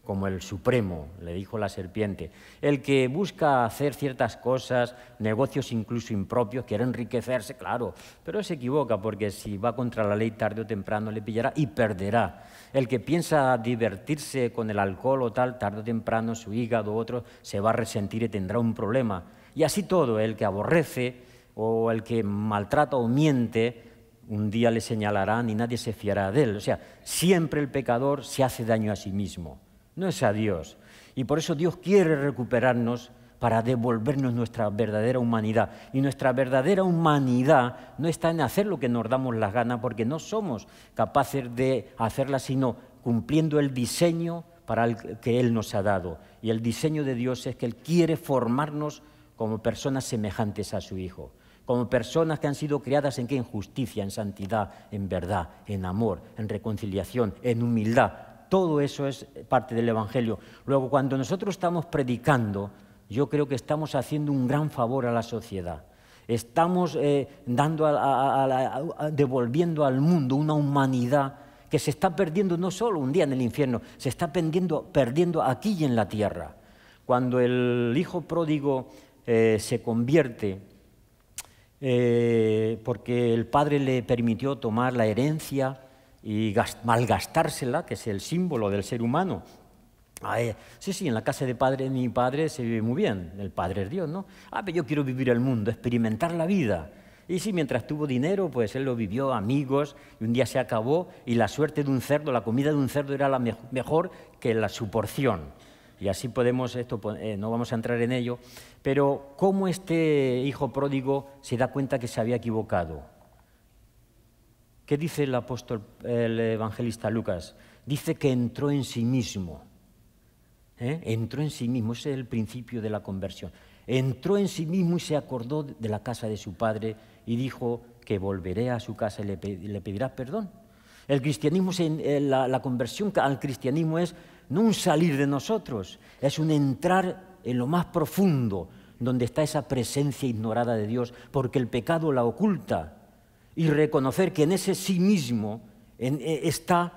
como el supremo, le dijo la serpiente, el que busca hacer ciertas cosas, negocios incluso impropios, quiere enriquecerse, claro, pero se equivoca porque si va contra la ley tarde o temprano le pillará y perderá. El que piensa divertirse con el alcohol o tal, tarde o temprano su hígado o otro se va a resentir y tendrá un problema. Y así todo, el que aborrece o el que maltrata o miente, un día le señalarán y nadie se fiará de él. O sea, siempre el pecador se hace daño a sí mismo no es a Dios. Y por eso Dios quiere recuperarnos para devolvernos nuestra verdadera humanidad. Y nuestra verdadera humanidad no está en hacer lo que nos damos las ganas, porque no somos capaces de hacerla, sino cumpliendo el diseño para el que Él nos ha dado. Y el diseño de Dios es que Él quiere formarnos como personas semejantes a su Hijo, como personas que han sido creadas en qué? En justicia, en santidad, en verdad, en amor, en reconciliación, en humildad, todo eso es parte del Evangelio. Luego, cuando nosotros estamos predicando, yo creo que estamos haciendo un gran favor a la sociedad. Estamos eh, dando devolviendo al mundo una humanidad que se está perdiendo no solo un día en el infierno, se está perdiendo, perdiendo aquí y en la tierra. Cuando el hijo pródigo eh, se convierte, eh, porque el padre le permitió tomar la herencia, y malgastársela, que es el símbolo del ser humano. Ah, eh, sí, sí, en la casa de padre mi padre se vive muy bien, el padre es Dios, ¿no? Ah, pero yo quiero vivir el mundo, experimentar la vida. Y sí, mientras tuvo dinero, pues él lo vivió, amigos, y un día se acabó y la suerte de un cerdo, la comida de un cerdo era la mejor que la su porción. Y así podemos, esto eh, no vamos a entrar en ello, pero cómo este hijo pródigo se da cuenta que se había equivocado ¿Qué dice el apóstol, el evangelista Lucas? Dice que entró en sí mismo. ¿eh? Entró en sí mismo, ese es el principio de la conversión. Entró en sí mismo y se acordó de la casa de su padre y dijo que volveré a su casa y le, pedirás perdón. El cristianismo, eh, la, la conversión al cristianismo es no un salir de nosotros, es un entrar en lo más profundo, donde está esa presencia ignorada de Dios, porque el pecado la oculta y reconocer que en ese sí mismo eh, está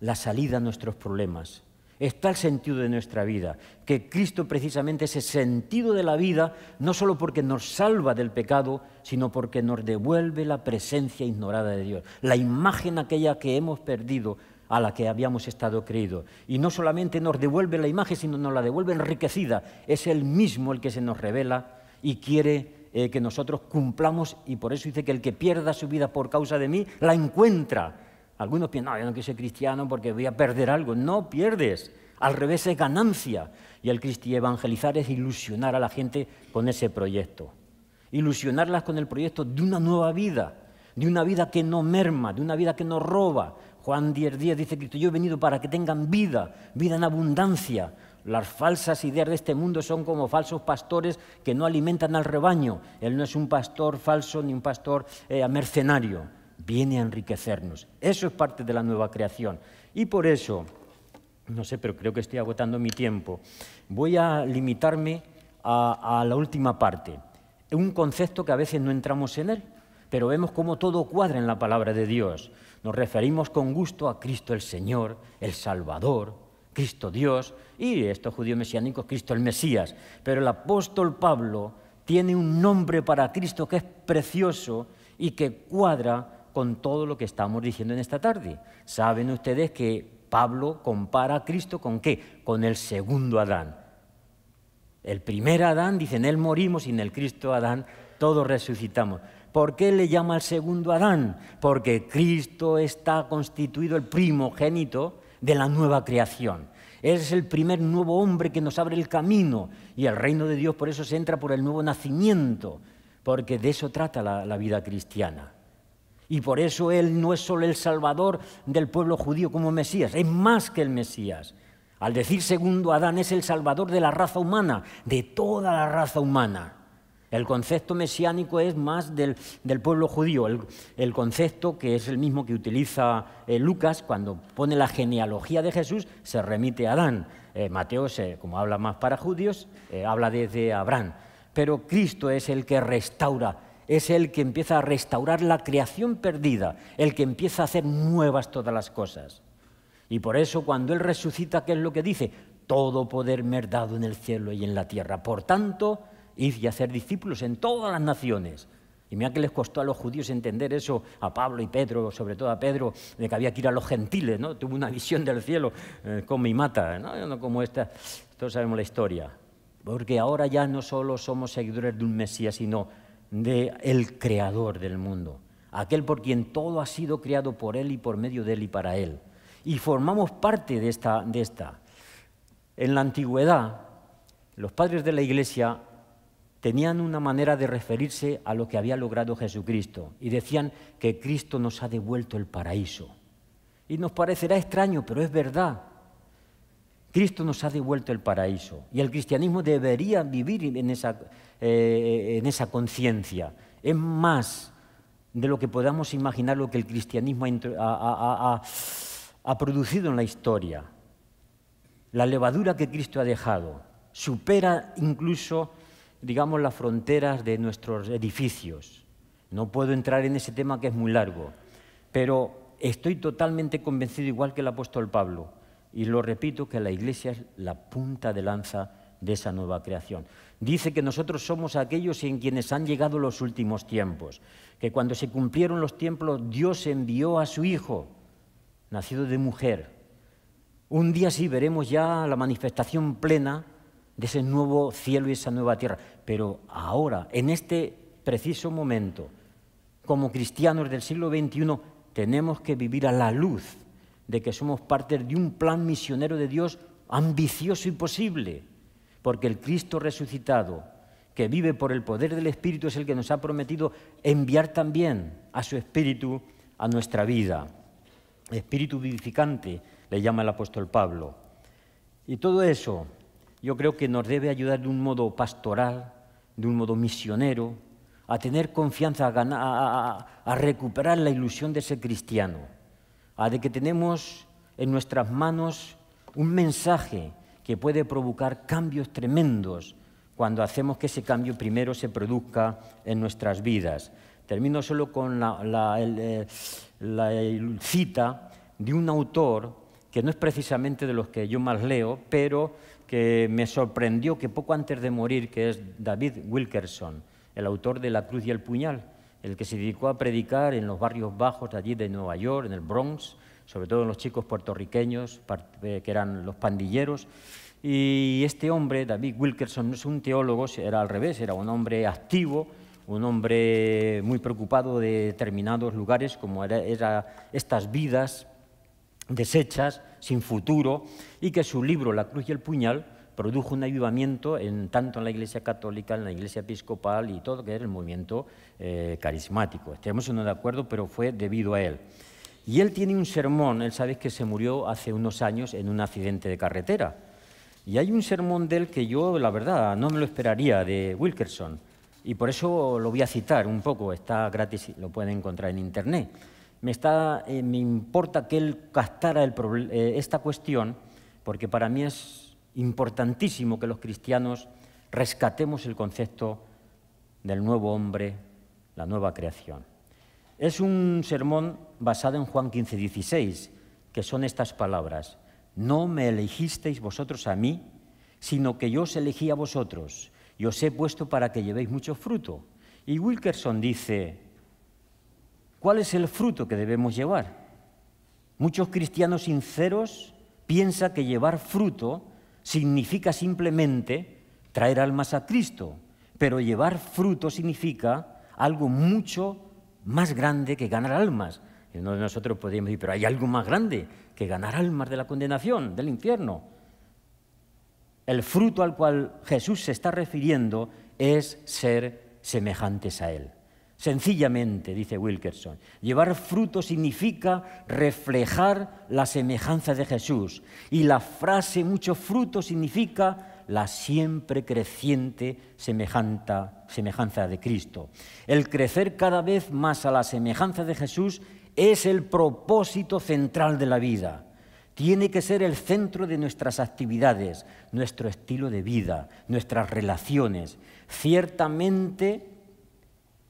la salida a nuestros problemas, está el sentido de nuestra vida, que Cristo precisamente ese sentido de la vida, no solo porque nos salva del pecado, sino porque nos devuelve la presencia ignorada de Dios, la imagen aquella que hemos perdido a la que habíamos estado creído Y no solamente nos devuelve la imagen, sino nos la devuelve enriquecida. Es el mismo el que se nos revela y quiere eh, que nosotros cumplamos y por eso dice que el que pierda su vida por causa de mí, la encuentra. Algunos piensan, no, yo no quiero ser cristiano porque voy a perder algo. No pierdes, al revés es ganancia. Y el cristi evangelizar es ilusionar a la gente con ese proyecto. Ilusionarlas con el proyecto de una nueva vida, de una vida que no merma, de una vida que no roba. Juan 10.10 dice Cristo, yo he venido para que tengan vida, vida en abundancia, las falsas ideas de este mundo son como falsos pastores que no alimentan al rebaño. Él no es un pastor falso ni un pastor eh, mercenario. Viene a enriquecernos. Eso es parte de la nueva creación. Y por eso, no sé, pero creo que estoy agotando mi tiempo, voy a limitarme a la última parte. Un concepto que a veces no entramos en él, pero vemos cómo todo cuadra en la palabra de Dios. Nos referimos con gusto a Cristo el Señor, el Salvador, Cristo Dios, y estos judíos mesiánicos, Cristo el Mesías. Pero el apóstol Pablo tiene un nombre para Cristo que es precioso y que cuadra con todo lo que estamos diciendo en esta tarde. Saben ustedes que Pablo compara a Cristo con qué? Con el segundo Adán. El primer Adán, dice, en él morimos y en el Cristo Adán todos resucitamos. ¿Por qué le llama el segundo Adán? Porque Cristo está constituido el primogénito de la nueva creación. Él es el primer nuevo hombre que nos abre el camino y el reino de Dios por eso se entra por el nuevo nacimiento, porque de eso trata la, la vida cristiana. Y por eso Él no es solo el Salvador del pueblo judío como Mesías, es más que el Mesías. Al decir segundo Adán es el Salvador de la raza humana, de toda la raza humana. El concepto mesiánico es más del, pueblo judío, el, concepto que es el mismo que utiliza eh, Lucas cuando pone la genealogía de Jesús, se remite a Adán. Eh, Mateo, como habla más para judíos, eh, habla desde Abraham. Pero Cristo es el que restaura, es el que empieza a restaurar la creación perdida, el que empieza a hacer nuevas todas las cosas. Y por eso cuando Él resucita, ¿qué es lo que dice? Todo poder me dado en el cielo y en la tierra. Por tanto, y hacer discípulos en todas las naciones. Y mira que les costó a los judíos entender eso, a Pablo y Pedro, sobre todo a Pedro, de que había que ir a los gentiles, ¿no? Tuvo una visión del cielo eh, come con mi mata, ¿no? como esta, todos sabemos la historia. Porque ahora ya no solo somos seguidores de un Mesías, sino de el creador del mundo, aquel por quien todo ha sido creado por él y por medio de él y para él. Y formamos parte de esta. De esta. En la antigüedad, los padres de la iglesia tenían una manera de referirse a lo que había logrado Jesucristo y decían que Cristo nos ha devuelto el paraíso. Y nos parecerá extraño, pero es verdad. Cristo nos ha devuelto el paraíso y el cristianismo debería vivir en esa, eh, conciencia. Es más de lo que podamos imaginar lo que el cristianismo ha producido en la historia. La levadura que Cristo ha dejado supera incluso digamos, las fronteras de nuestros edificios. No puedo entrar en ese tema que es muy largo, pero estoy totalmente convencido, igual que el apóstol Pablo, y lo repito, que la Iglesia es la punta de lanza de esa nueva creación. Dice que nosotros somos aquellos en quienes han llegado los últimos tiempos, que cuando se cumplieron los tiempos Dios envió a su Hijo, nacido de mujer. Un día sí veremos ya la manifestación plena de ese nuevo cielo y esa nueva tierra. Pero ahora, en este preciso momento, como cristianos del siglo XXI, tenemos que vivir a la luz de que somos parte de un plan misionero de Dios ambicioso y posible, porque el Cristo resucitado, que vive por el poder del Espíritu, es el que nos ha prometido enviar también a su Espíritu a nuestra vida. Espíritu vivificante, le llama el apóstol Pablo. Y todo eso yo creo que nos debe ayudar de un modo pastoral, de un modo misionero, a tener confianza, a, recuperar la ilusión de ser cristiano, a de que tenemos en nuestras manos un mensaje que puede provocar cambios tremendos cuando hacemos que ese cambio primero se produzca en nuestras vidas. Termino solo con la, eh, cita de un autor que no es precisamente de los que yo más leo, pero que me sorprendió que poco antes de morir, que es David Wilkerson, el autor de La Cruz y el Puñal, el que se dedicó a predicar en los barrios bajos allí de Nueva York, en el Bronx, sobre todo en los chicos puertorriqueños, eh, que eran los pandilleros. Y este hombre, David Wilkerson, no es un teólogo, era al revés, era un hombre activo, un hombre muy preocupado de determinados lugares, como eran era estas vidas deshechas, sin futuro, y que su libro La Cruz y el Puñal produjo un avivamiento en, tanto en la Iglesia Católica, en la Iglesia Episcopal y todo que era el movimiento eh, carismático. Estemos no de acuerdo, pero fue debido a él. Y él tiene un sermón, él sabe que se murió hace unos años en un accidente de carretera. Y hay un sermón de él que yo, la verdad, no me lo esperaría, de Wilkerson. Y por eso lo voy a citar un poco, está gratis, y lo pueden encontrar en Internet. Eh, me, importa que él castara eh, esta cuestión, porque para mí es importantísimo que los cristianos rescatemos el concepto del nuevo hombre, la nueva creación. Es un sermón basado en Juan 15, 16, que son estas palabras. No me elegisteis vosotros a mí, sino que yo os elegí a vosotros y os he puesto para que llevéis mucho fruto. Y Wilkerson dice, ¿Cuál es el fruto que debemos llevar? Muchos cristianos sinceros piensan que llevar fruto significa simplemente traer almas a Cristo, pero llevar fruto significa algo mucho más grande que ganar almas. Y uno de nosotros podríamos decir, pero hay algo más grande que ganar almas de la condenación, del infierno. El fruto al cual Jesús se está refiriendo es ser semejantes a Él. Sencillamente, dice Wilkerson, llevar fruto significa reflejar la semejanza de Jesús. Y la frase mucho fruto significa la siempre creciente semejanza de Cristo. El crecer cada vez más a la semejanza de Jesús es el propósito central de la vida. Tiene que ser el centro de nuestras actividades, nuestro estilo de vida, nuestras relaciones. Ciertamente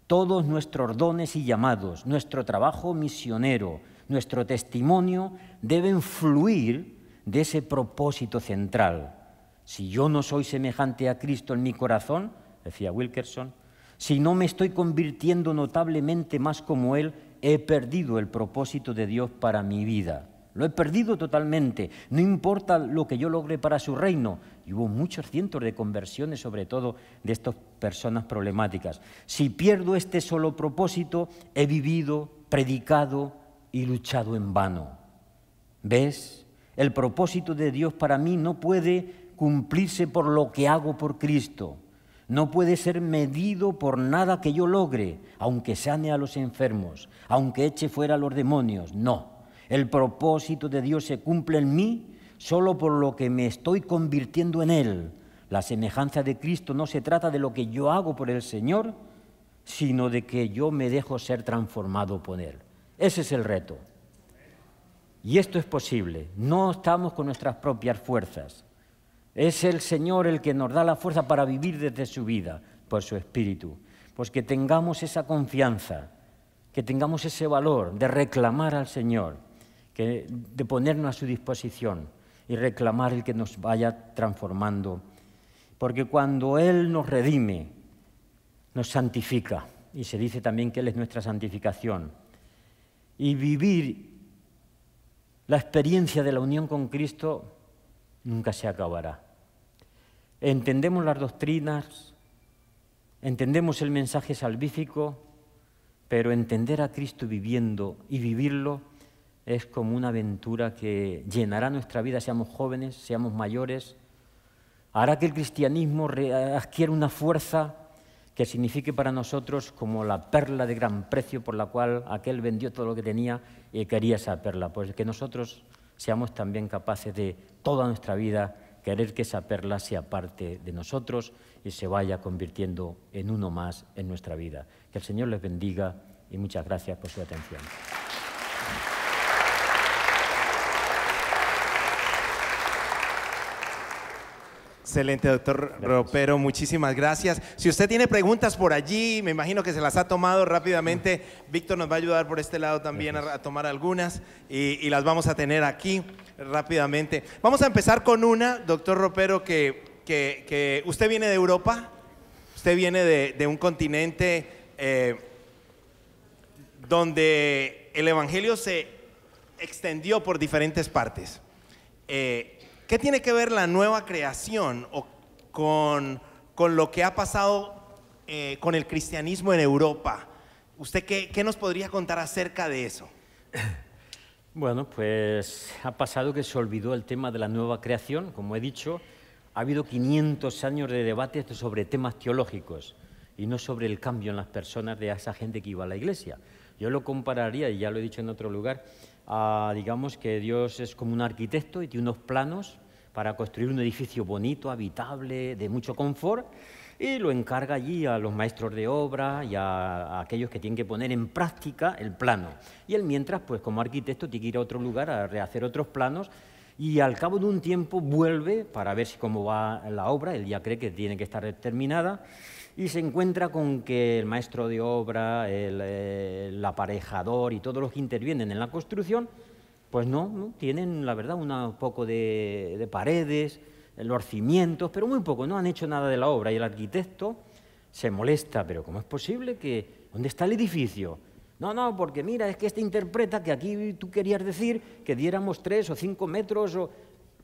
todos nuestros dones y llamados, nuestro trabajo misionero, nuestro testimonio deben fluir de ese propósito central. Si yo no soy semejante a Cristo en mi corazón, decía Wilkerson, si no me estoy convirtiendo notablemente más como Él, he perdido el propósito de Dios para mi vida. Lo he perdido totalmente. No importa lo que yo logre para su reino. Y hubo muchos cientos de conversiones, sobre todo de estas personas problemáticas. Si pierdo este solo propósito, he vivido, predicado y luchado en vano. ¿Ves? El propósito de Dios para mí no puede cumplirse por lo que hago por Cristo. No puede ser medido por nada que yo logre, aunque sane a los enfermos, aunque eche fuera a los demonios. No. El propósito de Dios se cumple en mí solo por lo que me estoy convirtiendo en Él. La semejanza de Cristo no se trata de lo que yo hago por el Señor, sino de que yo me dejo ser transformado por Él. Ese es el reto. Y esto es posible. No estamos con nuestras propias fuerzas. Es el Señor el que nos da la fuerza para vivir desde su vida, por su espíritu. Pues que tengamos esa confianza, que tengamos ese valor de reclamar al Señor de ponernos a su disposición y reclamar el que nos vaya transformando. Porque cuando Él nos redime, nos santifica, y se dice también que Él es nuestra santificación. Y vivir la experiencia de la unión con Cristo nunca se acabará. Entendemos las doctrinas, entendemos el mensaje salvífico, pero entender a Cristo viviendo y vivirlo es como una aventura que llenará nuestra vida, seamos jóvenes, seamos mayores, hará que el cristianismo adquiera una fuerza que signifique para nosotros como la perla de gran precio por la cual aquel vendió todo lo que tenía y quería esa perla. Pues que nosotros seamos también capaces de toda nuestra vida querer que esa perla sea parte de nosotros y se vaya convirtiendo en uno más en nuestra vida. Que el Señor les bendiga y muchas gracias por su atención. Excelente, doctor Ropero, muchísimas gracias. Si usted tiene preguntas por allí, me imagino que se las ha tomado rápidamente. Víctor nos va a ayudar por este lado también a, tomar algunas y, las vamos a tener aquí rápidamente. Vamos a empezar con una, doctor Ropero, que, que, usted viene de Europa, usted viene de, un continente eh, donde el Evangelio se extendió por diferentes partes. Eh, ¿Qué tiene que ver la nueva creación con, con lo que ha pasado eh, con el cristianismo en Europa? ¿Usted qué, qué, nos podría contar acerca de eso? Bueno, pues ha pasado que se olvidó el tema de la nueva creación, como he dicho. Ha habido 500 años de debates sobre temas teológicos y no sobre el cambio en las personas de esa gente que iba a la iglesia. Yo lo compararía, y ya lo he dicho en otro lugar, a, digamos, que Dios es como un arquitecto y tiene unos planos para construir un edificio bonito, habitable, de mucho confort, y lo encarga allí a los maestros de obra y a, aquellos que tienen que poner en práctica el plano. Y él, mientras, pues como arquitecto, tiene que ir a otro lugar a rehacer otros planos y al cabo de un tiempo vuelve para ver si cómo va la obra, él ya cree que tiene que estar terminada, y se encuentra con que el maestro de obra, el, eh, aparejador y todos los que intervienen en la construcción, pues no, tienen, la verdad, un poco de, paredes, eh, los cimientos, pero muy poco, no han hecho nada de la obra. Y el arquitecto se molesta, pero ¿cómo es posible que... ¿Dónde está el edificio? No, no, porque mira, es que este interpreta que aquí tú querías decir que diéramos tres o cinco metros o...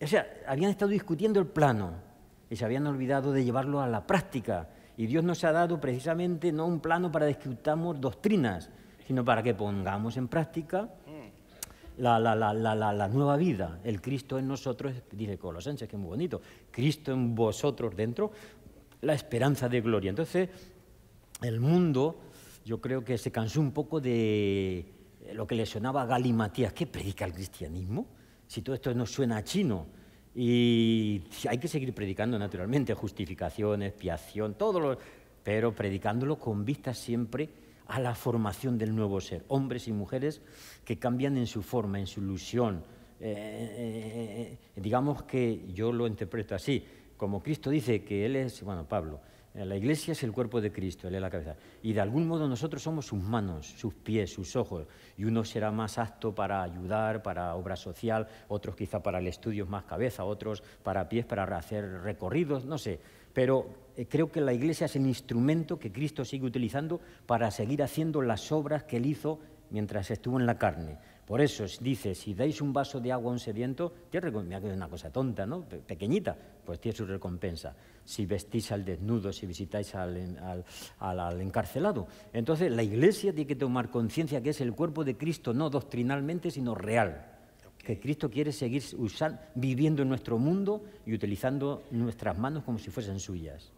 O sea, habían estado discutiendo el plano y se habían olvidado de llevarlo a la práctica. Y Dios nos ha dado precisamente no un plano para discutamos doctrinas, sino para que pongamos en práctica la, nueva vida. El Cristo en nosotros, dice Colosenses, que es muy bonito. Cristo en vosotros dentro, la esperanza de gloria. Entonces, el mundo, yo creo que se cansó un poco de lo que le sonaba a Galimatías. ¿Qué predica el cristianismo? Si todo esto nos suena a chino y hay que seguir predicando naturalmente, justificación, expiación, todo lo, pero predicándolo con vista siempre a la formación del nuevo ser, hombres y mujeres que cambian en su forma, en su ilusión. Eh, eh, eh, digamos que yo lo interpreto así, como Cristo dice que Él es, bueno, Pablo, eh, la iglesia es el cuerpo de Cristo, Él es la cabeza. Y de algún modo nosotros somos sus manos, sus pies, sus ojos. Y uno será más apto para ayudar, para obra social, otros quizá para el estudio más cabeza, otros para pies, para hacer recorridos, no sé. Pero eh, creo que la iglesia es el instrumento que Cristo sigue utilizando para seguir haciendo las obras que Él hizo mientras estuvo en la carne por eso dice, si dais un vaso de agua a un sediento, tiene recompensa, que es una cosa tonta, ¿no? pequeñita, pues tiene su recompensa. Si vestís al desnudo, si visitáis al, encarcelado. Entonces la Iglesia tiene que tomar conciencia que es el cuerpo de Cristo, no doctrinalmente, sino real. Que Cristo quiere seguir viviendo en nuestro mundo y utilizando nuestras manos como si fuesen suyas.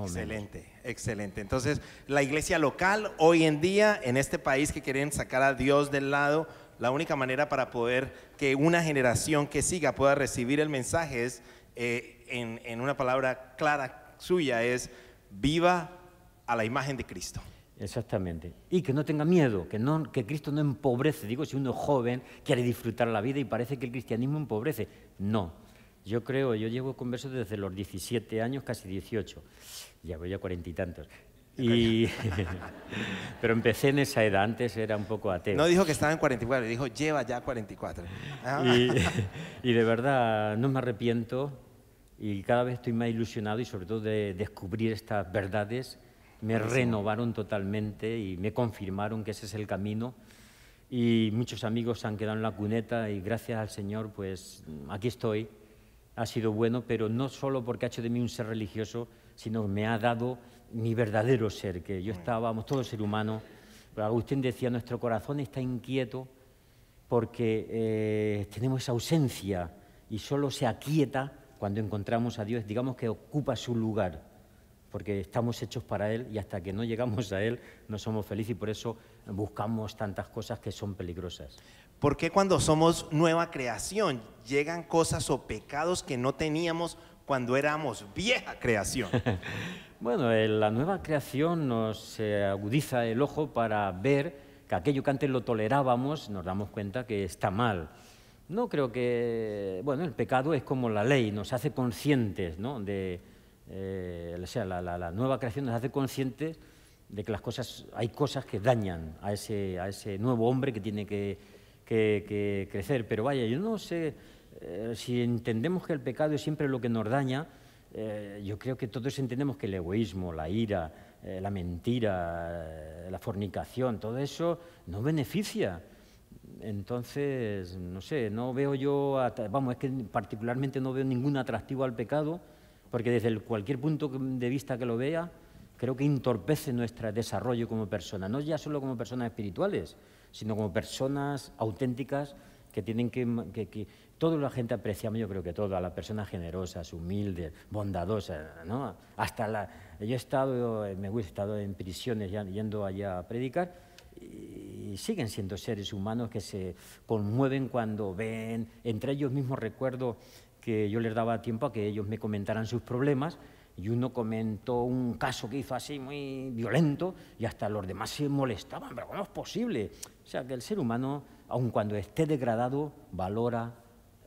excelente, excelente. Entonces, la iglesia local hoy en día, en este país que quieren sacar a Dios del lado, la única manera para poder que una generación que siga pueda recibir el mensaje es, eh, en, una palabra clara suya, es viva a la imagen de Cristo. Exactamente. Y que no tenga miedo, que, no, que Cristo no empobrece. Digo, si uno es joven, quiere disfrutar la vida y parece que el cristianismo empobrece. No. Yo creo, yo llevo converso desde los 17 años, casi 18. Ya voy a cuarenta y tantos. Y... Pero empecé en esa edad, antes era un poco ateo. No dijo que estaba en 44, dijo lleva ya 44. Ah. Y, de verdad no me arrepiento y cada vez estoy más ilusionado y sobre todo de descubrir estas verdades. Me renovaron totalmente y me confirmaron que ese es el camino. Y muchos amigos se han quedado en la cuneta y gracias al Señor, pues aquí estoy. Ha sido bueno, pero no solo porque ha hecho de mí un ser religioso, sino me ha dado mi verdadero ser, que yo estábamos todo ser humano, pero Agustín decía, nuestro corazón está inquieto porque eh, tenemos esa ausencia y solo se aquieta cuando encontramos a Dios, digamos que ocupa su lugar, porque estamos hechos para Él y hasta que no llegamos a Él no somos felices y por eso buscamos tantas cosas que son peligrosas. ¿Por qué cuando somos nueva creación llegan cosas o pecados que no teníamos cuando éramos vieja creación. bueno, la nueva creación nos eh, agudiza el ojo para ver que aquello que antes lo tolerábamos, nos damos cuenta que está mal. No creo que, bueno, el pecado es como la ley, nos hace conscientes, ¿no? De, eh, o sea, la, nueva creación nos hace conscientes de que las cosas, hay cosas que dañan a ese, a ese nuevo hombre que tiene que, que crecer. Pero vaya, yo no sé, eh, si entendemos que el pecado es siempre lo que nos daña, eh, yo creo que todos entendemos que el egoísmo, la ira, eh, la mentira, la fornicación, todo eso no beneficia. Entonces, no sé, no veo yo, vamos, es que particularmente no veo ningún atractivo al pecado, porque desde cualquier punto de vista que lo vea, creo que entorpece nuestro desarrollo como persona, no ya solo como personas espirituales, sino como personas auténticas que tienen que, Toda la gente apreciamos, yo creo que todo, a las personas generosas, humildes, bondadosas, ¿no? Hasta la... Yo he estado, me he estado en prisiones yendo allá a predicar y siguen siendo seres humanos que se conmueven cuando ven, entre ellos mismos recuerdo que yo les daba tiempo a que ellos me comentaran sus problemas y uno comentó un caso que hizo así muy violento y hasta los demás se molestaban, pero ¿cómo es posible? O sea, que el ser humano, aun cuando esté degradado, valora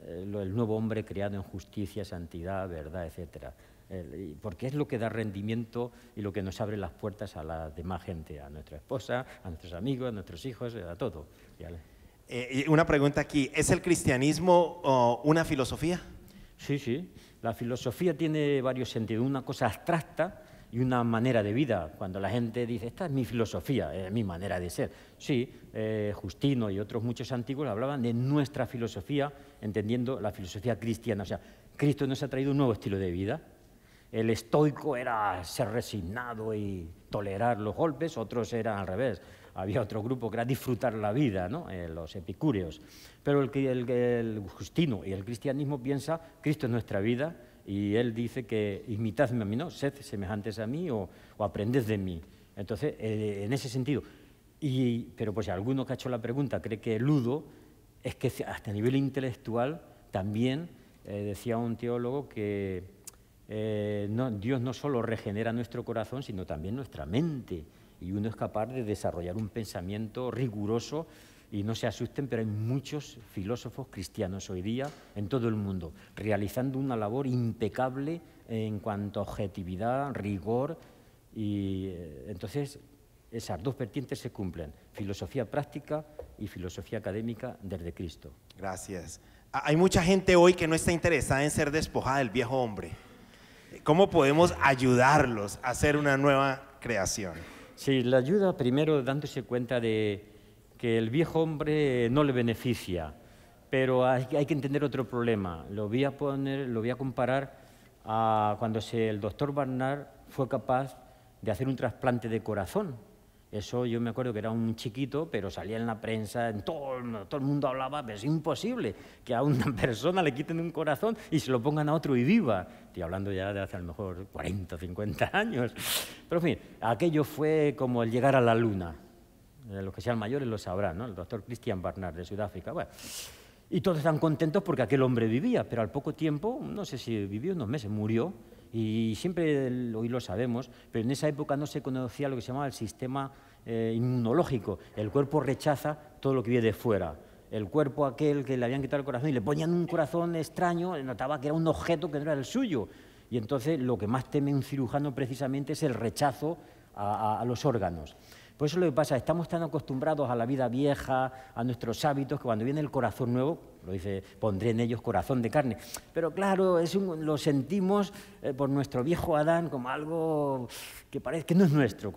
eh, el nuevo hombre creado en justicia, santidad, verdad, etc. Porque es lo que da rendimiento y lo que nos abre las puertas a la demás gente, a nuestra esposa, a nuestros amigos, a nuestros hijos, eh, a todo. Eh, una pregunta aquí, ¿es el cristianismo una filosofía? Sí, sí. La filosofía tiene varios sentidos. Una cosa abstracta y una manera de vida. Cuando la gente dice, esta es mi filosofía, es mi manera de ser. Sí, Justino y otros muchos antiguos hablaban de nuestra filosofía entendiendo la filosofía cristiana. O sea, Cristo nos ha traído un nuevo estilo de vida. El estoico era ser resignado y tolerar los golpes, otros eran al revés. Había otro grupo que era disfrutar la vida, ¿no? Eh, los epicúreos. Pero el, justino y el cristianismo piensa, Cristo es nuestra vida, y él dice que imitadme a mí, ¿no? Sed semejantes a mí o, o aprended de mí. Entonces, eh, en ese sentido. Y, pero pues si alguno que ha hecho la pregunta cree que Ludo es que hasta a nivel intelectual también eh, decía un teólogo que eh, Dios no solo regenera nuestro corazón, sino también nuestra mente. Y uno es capaz de desarrollar un pensamiento riguroso y no se asusten, pero hay muchos filósofos cristianos hoy día en todo el mundo, realizando una labor impecable en cuanto a objetividad, rigor. Y eh, entonces esas dos vertientes se cumplen, filosofía práctica y filosofía académica desde Cristo. Gracias. Ah, hay mucha gente hoy que no está interesada en ser despojada del viejo hombre. ¿Cómo podemos ayudarlos a hacer una nueva creación? Sí, la ayuda primero dándose cuenta de que el viejo hombre no le beneficia, pero hay, que entender otro problema. Lo voy a poner, lo a comparar a cuando el doctor Barnard fue capaz de hacer un trasplante de corazón eso yo me acuerdo que era un chiquito, pero salía en la prensa, en todo, el mundo hablaba, pero es imposible que a una persona le quiten un corazón y se lo pongan a otro y viva. Estoy hablando ya de hace a lo mejor 40, 50 años. Pero en fin, aquello fue como el llegar a la luna. Eh, los que sean mayores lo sabrán, ¿no? El doctor Christian Barnard de Sudáfrica. Bueno, y todos están contentos porque aquel hombre vivía, pero al poco tiempo, no sé si vivió unos meses, murió y siempre hoy lo sabemos, pero en esa época no se conocía lo que se llamaba el sistema eh, inmunológico. El cuerpo rechaza todo lo que viene de fuera. El cuerpo aquel que le habían quitado el corazón y le ponían un corazón extraño, notaba que era un objeto que no era el suyo. Y entonces lo que más teme un cirujano precisamente es el rechazo a los órganos. Por eso lo que pasa, estamos tan acostumbrados a la vida vieja, a nuestros hábitos, que cuando viene el corazón nuevo, lo dice, pondré en ellos corazón de carne. Pero claro, lo sentimos eh, por nuestro viejo Adán como algo que parece que no es nuestro.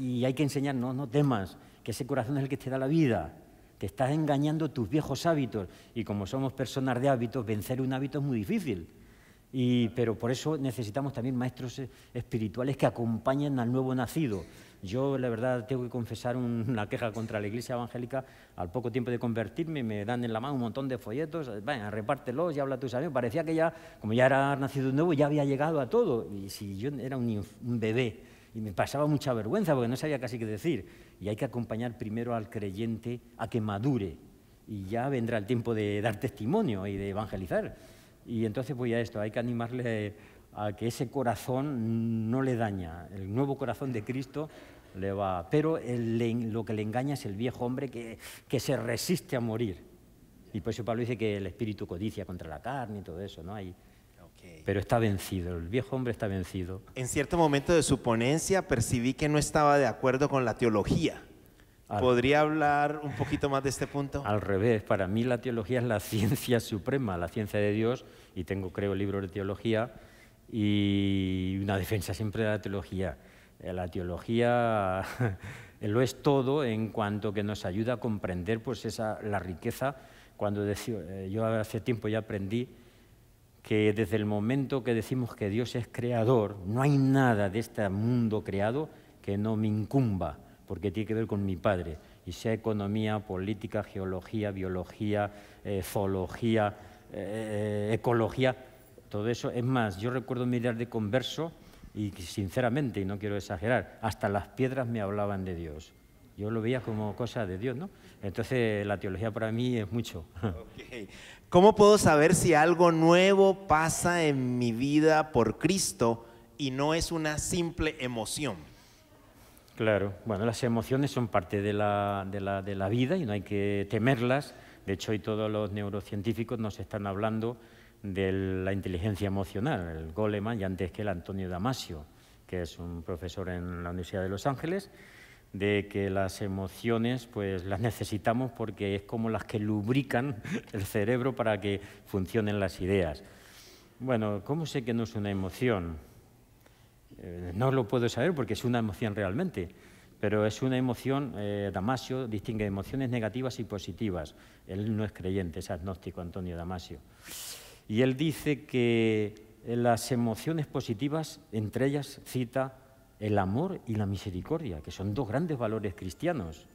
y hay que enseñarnos, no temas, que ese corazón es el que te da la vida. Te estás engañando tus viejos hábitos. Y como somos personas de hábitos, vencer un hábito es muy difícil. Y, pero por eso necesitamos también maestros eh, espirituales que acompañen al nuevo nacido yo, la verdad, tengo que confesar una queja contra la Iglesia Evangélica. Al poco tiempo de convertirme, me dan en la mano un montón de folletos, vaya, repártelos y habla a tus Parecía que ya, como ya era nacido nuevo, ya había llegado a todo. Y si yo era un, un bebé, y me pasaba mucha vergüenza porque no sabía casi qué decir. Y hay que acompañar primero al creyente a que madure. Y ya vendrá el tiempo de dar testimonio y de evangelizar. Y entonces, pues ya esto, hay que animarle a que ese corazón no le daña. El nuevo corazón de Cristo le va. Pero lo que le engaña es el viejo hombre que, que, se resiste a morir. Y por eso Pablo dice que el espíritu codicia contra la carne y todo eso, ¿no? Hay, Pero está vencido, el viejo hombre está vencido. En cierto momento de su ponencia percibí que no estaba de acuerdo con la teología. ¿Podría hablar un poquito más de este punto? Al revés, para mí la teología es la ciencia suprema, la ciencia de Dios, y tengo, creo, libros de teología, y una defensa siempre de la teología. Eh, la teología lo es todo en cuanto que nos ayuda a comprender pues, esa, la riqueza. Cuando eh, yo hace tiempo ya aprendí que desde el momento que decimos que Dios es creador, no hay nada de este mundo creado que no me incumba, porque tiene que ver con mi Padre, y sea economía, política, geología, biología, eh, zoología, ecología, todo eso. Es más, yo recuerdo mirar de converso y sinceramente, y no quiero exagerar, hasta las piedras me hablaban de Dios. Yo lo veía como cosa de Dios, ¿no? Entonces la teología para mí es mucho. ¿Cómo puedo saber si algo nuevo pasa en mi vida por Cristo y no es una simple emoción? Claro, bueno, las emociones son parte de la, de la, de la vida y no hay que temerlas. De hecho, hoy todos los neurocientíficos nos están hablando de la inteligencia emocional, el Goleman, y antes que el Antonio Damasio, que es un profesor en la Universidad de Los Ángeles, de que las emociones pues las necesitamos porque es como las que lubrican el cerebro para que funcionen las ideas. Bueno, ¿cómo sé que no es una emoción? Eh, no lo puedo saber porque es una emoción realmente, pero es una emoción, eh, Damasio distingue emociones negativas y positivas. Él no es creyente, es agnóstico, Antonio Damasio. Y él dice que eh, las emociones positivas, entre ellas cita el amor y la misericordia, que son dos grandes valores cristianos.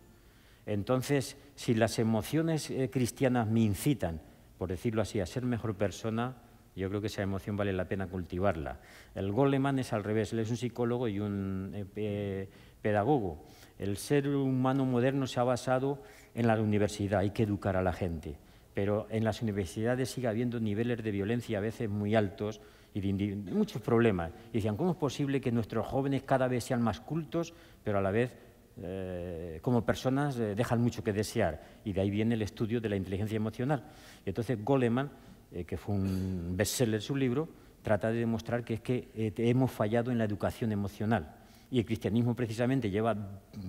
Entonces, si las emociones eh, cristianas me incitan, por decirlo así, a ser mejor persona, yo creo que esa emoción vale la pena cultivarla. El Goleman es al revés, él es un psicólogo y un eh, pedagogo. El ser humano moderno se ha basado en la universidad, hay que educar a la gente pero en las universidades sigue habiendo niveles de violencia a veces muy altos y de muchos problemas. Y decían, ¿cómo es posible que nuestros jóvenes cada vez sean más cultos, pero a la vez eh, como personas eh, dejan mucho que desear? Y de ahí viene el estudio de la inteligencia emocional. Y entonces Goleman, eh, que fue un bestseller su libro, trata de demostrar que es que hemos fallado en la educación emocional y el cristianismo precisamente lleva,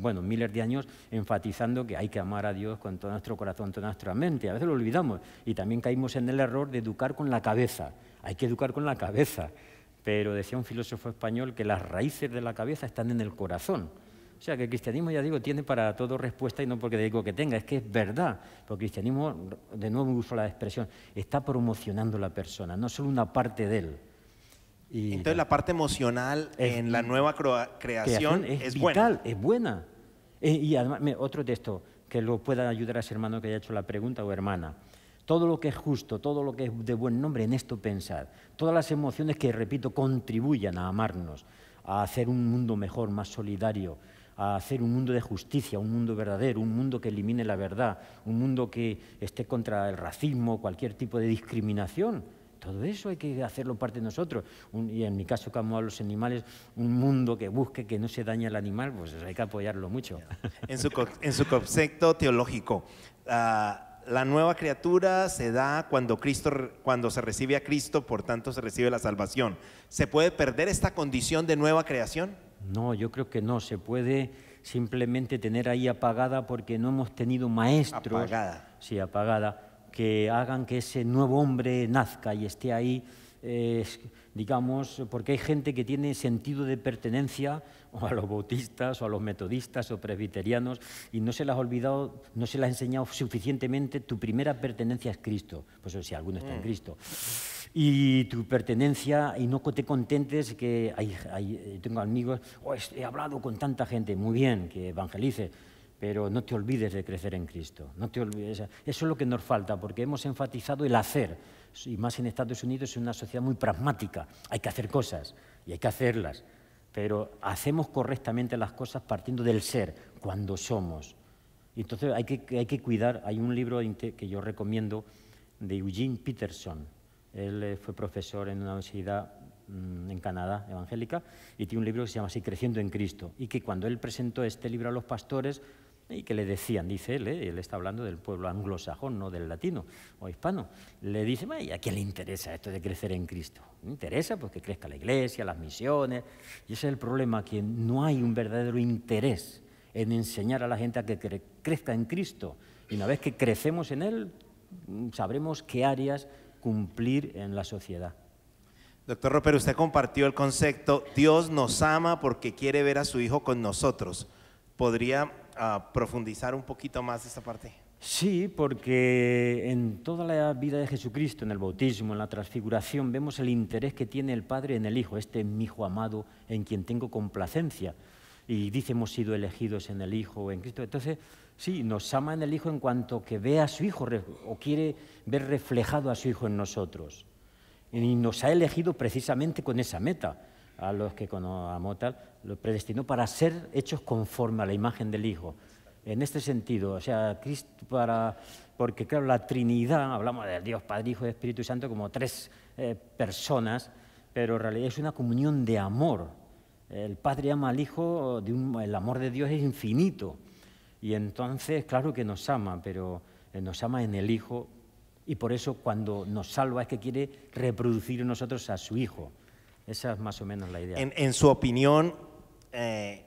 bueno, miles de años enfatizando que hay que amar a Dios con todo nuestro corazón, toda nuestra mente. A veces lo olvidamos y también caímos en el error de educar con la cabeza. Hay que educar con la cabeza. Pero decía un filósofo español que las raíces de la cabeza están en el corazón. O sea, que el cristianismo, ya digo, tiene para todo respuesta y no porque digo que tenga, es que es verdad. Porque el cristianismo, de nuevo uso la expresión, está promocionando la persona, no solo una parte de él. Entonces la parte emocional en la nueva creación, es, es vital, buena. Es buena. Eh, y además, otro texto que lo pueda ayudar a ese hermano que haya hecho la pregunta o hermana. Todo lo que es justo, todo lo que es de buen nombre, en esto pensar. Todas las emociones que, repito, contribuyan a amarnos, a hacer un mundo mejor, más solidario, a hacer un mundo de justicia, un mundo verdadero, un mundo que elimine la verdad, un mundo que esté contra el racismo, cualquier tipo de discriminación todo eso hay que hacerlo parte de nosotros. y en mi caso, como a los animales, un mundo que busque que no se dañe al animal, pues hay que apoyarlo mucho. En su, concepto teológico, ah, la nueva criatura se da cuando, Cristo, cuando se recibe a Cristo, por tanto se recibe la salvación. ¿Se puede perder esta condición de nueva creación? No, yo creo que no. Se puede simplemente tener ahí apagada porque no hemos tenido maestros. Apagada. Sí, apagada que hagan que ese nuevo hombre nazca y esté ahí, eh, digamos, porque hay gente que tiene sentido de pertenencia, o a los bautistas, o a los metodistas, o presbiterianos, y no se las ha olvidado, no se las ha enseñado suficientemente, tu primera pertenencia es Cristo, pues si alguno está en mm. Cristo. Y tu pertenencia, y no te contentes que hay, eh, tengo amigos, oh, he hablado con tanta gente, muy bien, que evangelice pero no te olvides de crecer en Cristo. No te olvides. Eso es lo que nos falta, porque hemos enfatizado el hacer. Y más en Estados Unidos es una sociedad muy pragmática. Hay que hacer cosas y hay que hacerlas. Pero hacemos correctamente las cosas partiendo del ser, cuando somos. Y entonces hay que, hay que cuidar. Hay un libro que yo recomiendo de Eugene Peterson. Él eh, fue profesor en una universidad mm, en Canadá, evangélica, y tiene un libro que se llama así, Creciendo en Cristo, y que cuando él presentó este libro a los pastores, y que le decían, dice él, ¿eh? él está hablando del pueblo anglosajón, no del latino o hispano, le dice, ¿y a quién le interesa esto de crecer en Cristo? interesa porque pues, crezca la iglesia, las misiones, y ese es el problema, que no hay un verdadero interés en enseñar a la gente a que crezca en Cristo, y una vez que crecemos en Él, mm, sabremos qué áreas cumplir en la sociedad. Doctor Roper, usted compartió el concepto, Dios nos ama porque quiere ver a su Hijo con nosotros. ¿Podría a profundizar un poquito más esta parte? Sí, porque en toda la vida de Jesucristo, en el bautismo, en la transfiguración, vemos el interés que tiene el Padre en el Hijo, este es mi Hijo amado, en quien tengo complacencia. Y dice, hemos sido elegidos en el Hijo, en Cristo. Entonces, sí, nos ama en el Hijo en cuanto que ve a su Hijo o quiere ver reflejado a su Hijo en nosotros. Y nos ha elegido precisamente con esa meta a los que conocemos tal, lo predestinó para ser hechos conforme a la imagen del Hijo. En este sentido, o sea, Cristo para, porque claro, la Trinidad, hablamos de Dios Padre, Hijo y Espíritu Santo como tres eh, personas, pero en realidad es una comunión de amor. El Padre ama al Hijo, el amor de Dios es infinito. Y entonces, claro que nos ama, pero eh, nos ama en el Hijo y por eso cuando nos salva es que quiere reproducir en nosotros a su Hijo. Esa es más o menos la idea. En, su opinión, eh,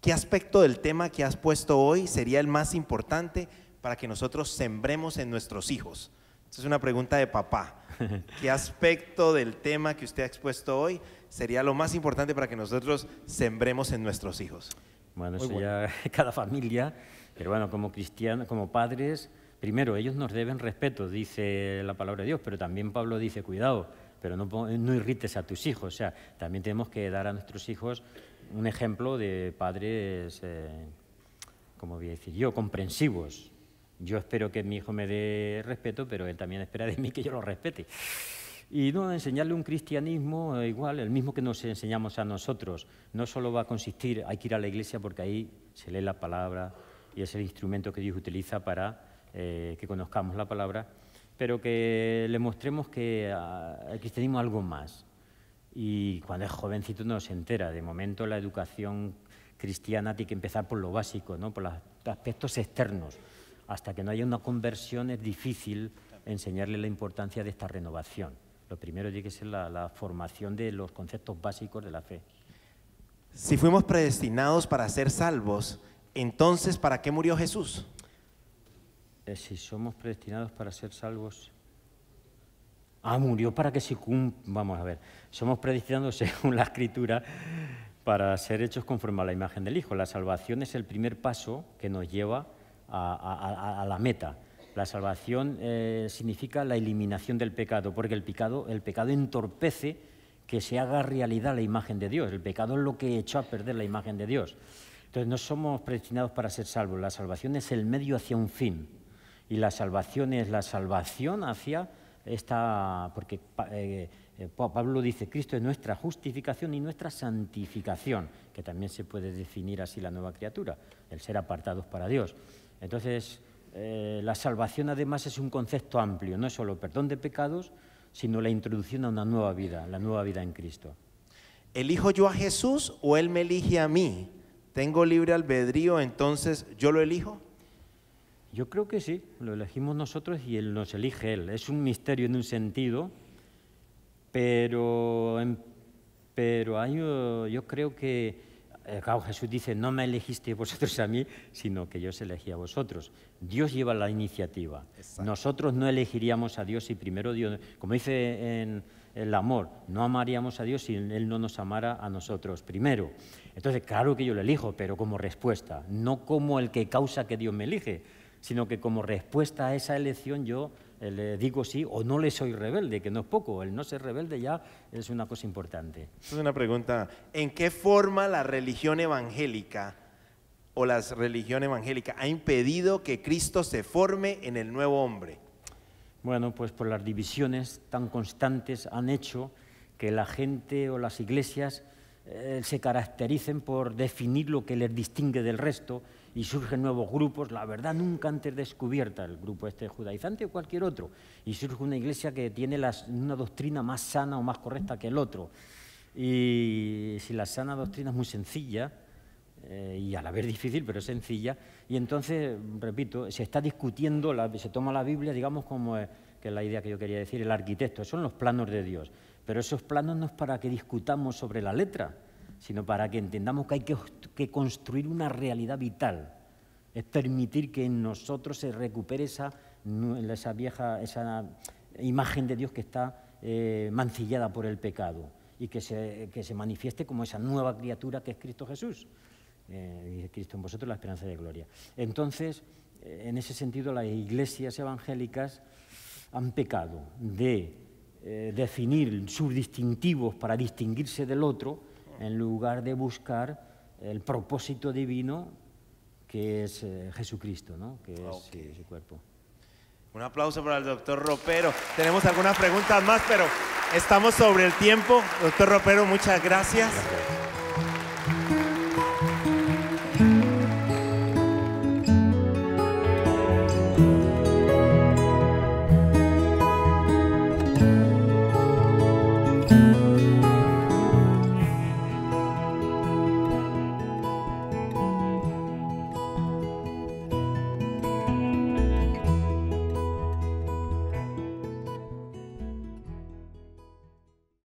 ¿qué aspecto del tema que has puesto hoy sería el más importante para que nosotros sembremos en nuestros hijos? Esa es una pregunta de papá. ¿Qué aspecto del tema que usted ha expuesto hoy sería lo más importante para que nosotros sembremos en nuestros hijos? Bueno, cada familia, pero bueno, como cristianos, como padres, primero, ellos nos deben respeto, dice la palabra de Dios, pero también Pablo dice, cuidado, pero no, no irrites a tus hijos. O sea, también tenemos que dar a nuestros hijos un ejemplo de padres, eh, como voy a decir yo, comprensivos. Yo espero que mi hijo me dé respeto, pero él también espera de mí que yo lo respete. Y no, enseñarle un cristianismo eh, igual, el mismo que nos enseñamos a nosotros. No solo va a consistir, hay que ir a la iglesia porque ahí se lee la palabra y es el instrumento que Dios utiliza para eh, que conozcamos la palabra, pero que le mostremos que ah, el cristianismo algo más. Y cuando es jovencito no se entera. De momento la educación cristiana tiene que empezar por lo básico, ¿no? por los aspectos externos. Hasta que no haya una conversión es difícil enseñarle la importancia de esta renovación. Lo primero tiene que ser la formación de los conceptos básicos de la fe. Si fuimos predestinados para ser salvos, entonces ¿para qué murió Jesús? Eh, si somos predestinados para ser salvos. Ah, murió para que se cumpla. Vamos a ver, somos predestinados según la Escritura para ser hechos conforme a la imagen del Hijo. La salvación es el primer paso que nos lleva a, la meta. La salvación eh, significa la eliminación del pecado, porque el pecado, el pecado entorpece que se haga realidad la imagen de Dios. El pecado es lo que echó a perder la imagen de Dios. Entonces no somos predestinados para ser salvos. La salvación es el medio hacia un fin y la salvación es la salvación hacia esta, porque eh, eh, Pablo dice, Cristo es nuestra justificación y nuestra santificación, que también se puede definir así la nueva criatura, el ser apartados para Dios. Entonces, eh, la salvación además es un concepto amplio, no es solo perdón de pecados, sino la introducción a una nueva vida, la nueva vida en Cristo. ¿Elijo yo a Jesús o Él me elige a mí? ¿Tengo libre albedrío, entonces yo lo elijo? Yo creo que sí, lo elegimos nosotros y él nos elige él. Es un misterio en un sentido, pero, pero hay, eh, yo creo que, eh, Jesús dice, no me elegiste vosotros a mí, sino que yo os elegí a vosotros. Dios lleva la iniciativa. Nosotros no elegiríamos a Dios si primero Dios, como dice en el amor, no amaríamos a Dios si Él no nos amara a nosotros primero. Entonces, claro que yo lo elijo, pero como respuesta, no como el que causa que Dios me elige sino que como respuesta a esa elección yo eh, le digo sí o no le soy rebelde, que no es poco, el no ser rebelde ya es una cosa importante. Es una pregunta, ¿en qué forma la religión evangélica o la religión evangélica ha impedido que Cristo se forme en el nuevo hombre? Bueno, pues por las divisiones tan constantes han hecho que la gente o las iglesias eh, se caractericen por definir lo que les distingue del resto, y surgen nuevos grupos, la verdad nunca antes descubierta, el grupo este judaizante o cualquier otro, y surge una iglesia que tiene una doctrina más sana o más correcta que el otro. Y si la sana doctrina es muy sencilla, eh, y a la vez difícil, pero sencilla, y entonces, repito, se está discutiendo, la, se toma la Biblia, digamos, como, eh, que la idea que yo quería decir, el arquitecto, son los planos de Dios, pero esos planos no es para que discutamos sobre la letra, sino para que entendamos que hay que, construir una realidad vital. Es permitir que en nosotros se recupere esa, esa vieja, esa imagen de Dios que está eh, mancillada por el pecado y que se, manifieste como esa nueva criatura que es Cristo Jesús. Eh, Cristo en vosotros, la esperanza de gloria. Entonces, en ese sentido, las iglesias evangélicas han pecado de eh, definir sus distintivos para distinguirse del otro en lugar de buscar el propósito divino que es eh, Jesucristo, que es eh, su cuerpo. Un aplauso para el doctor Ropero. Tenemos algunas preguntas más, pero estamos sobre el tiempo. Doctor Ropero, muchas gracias.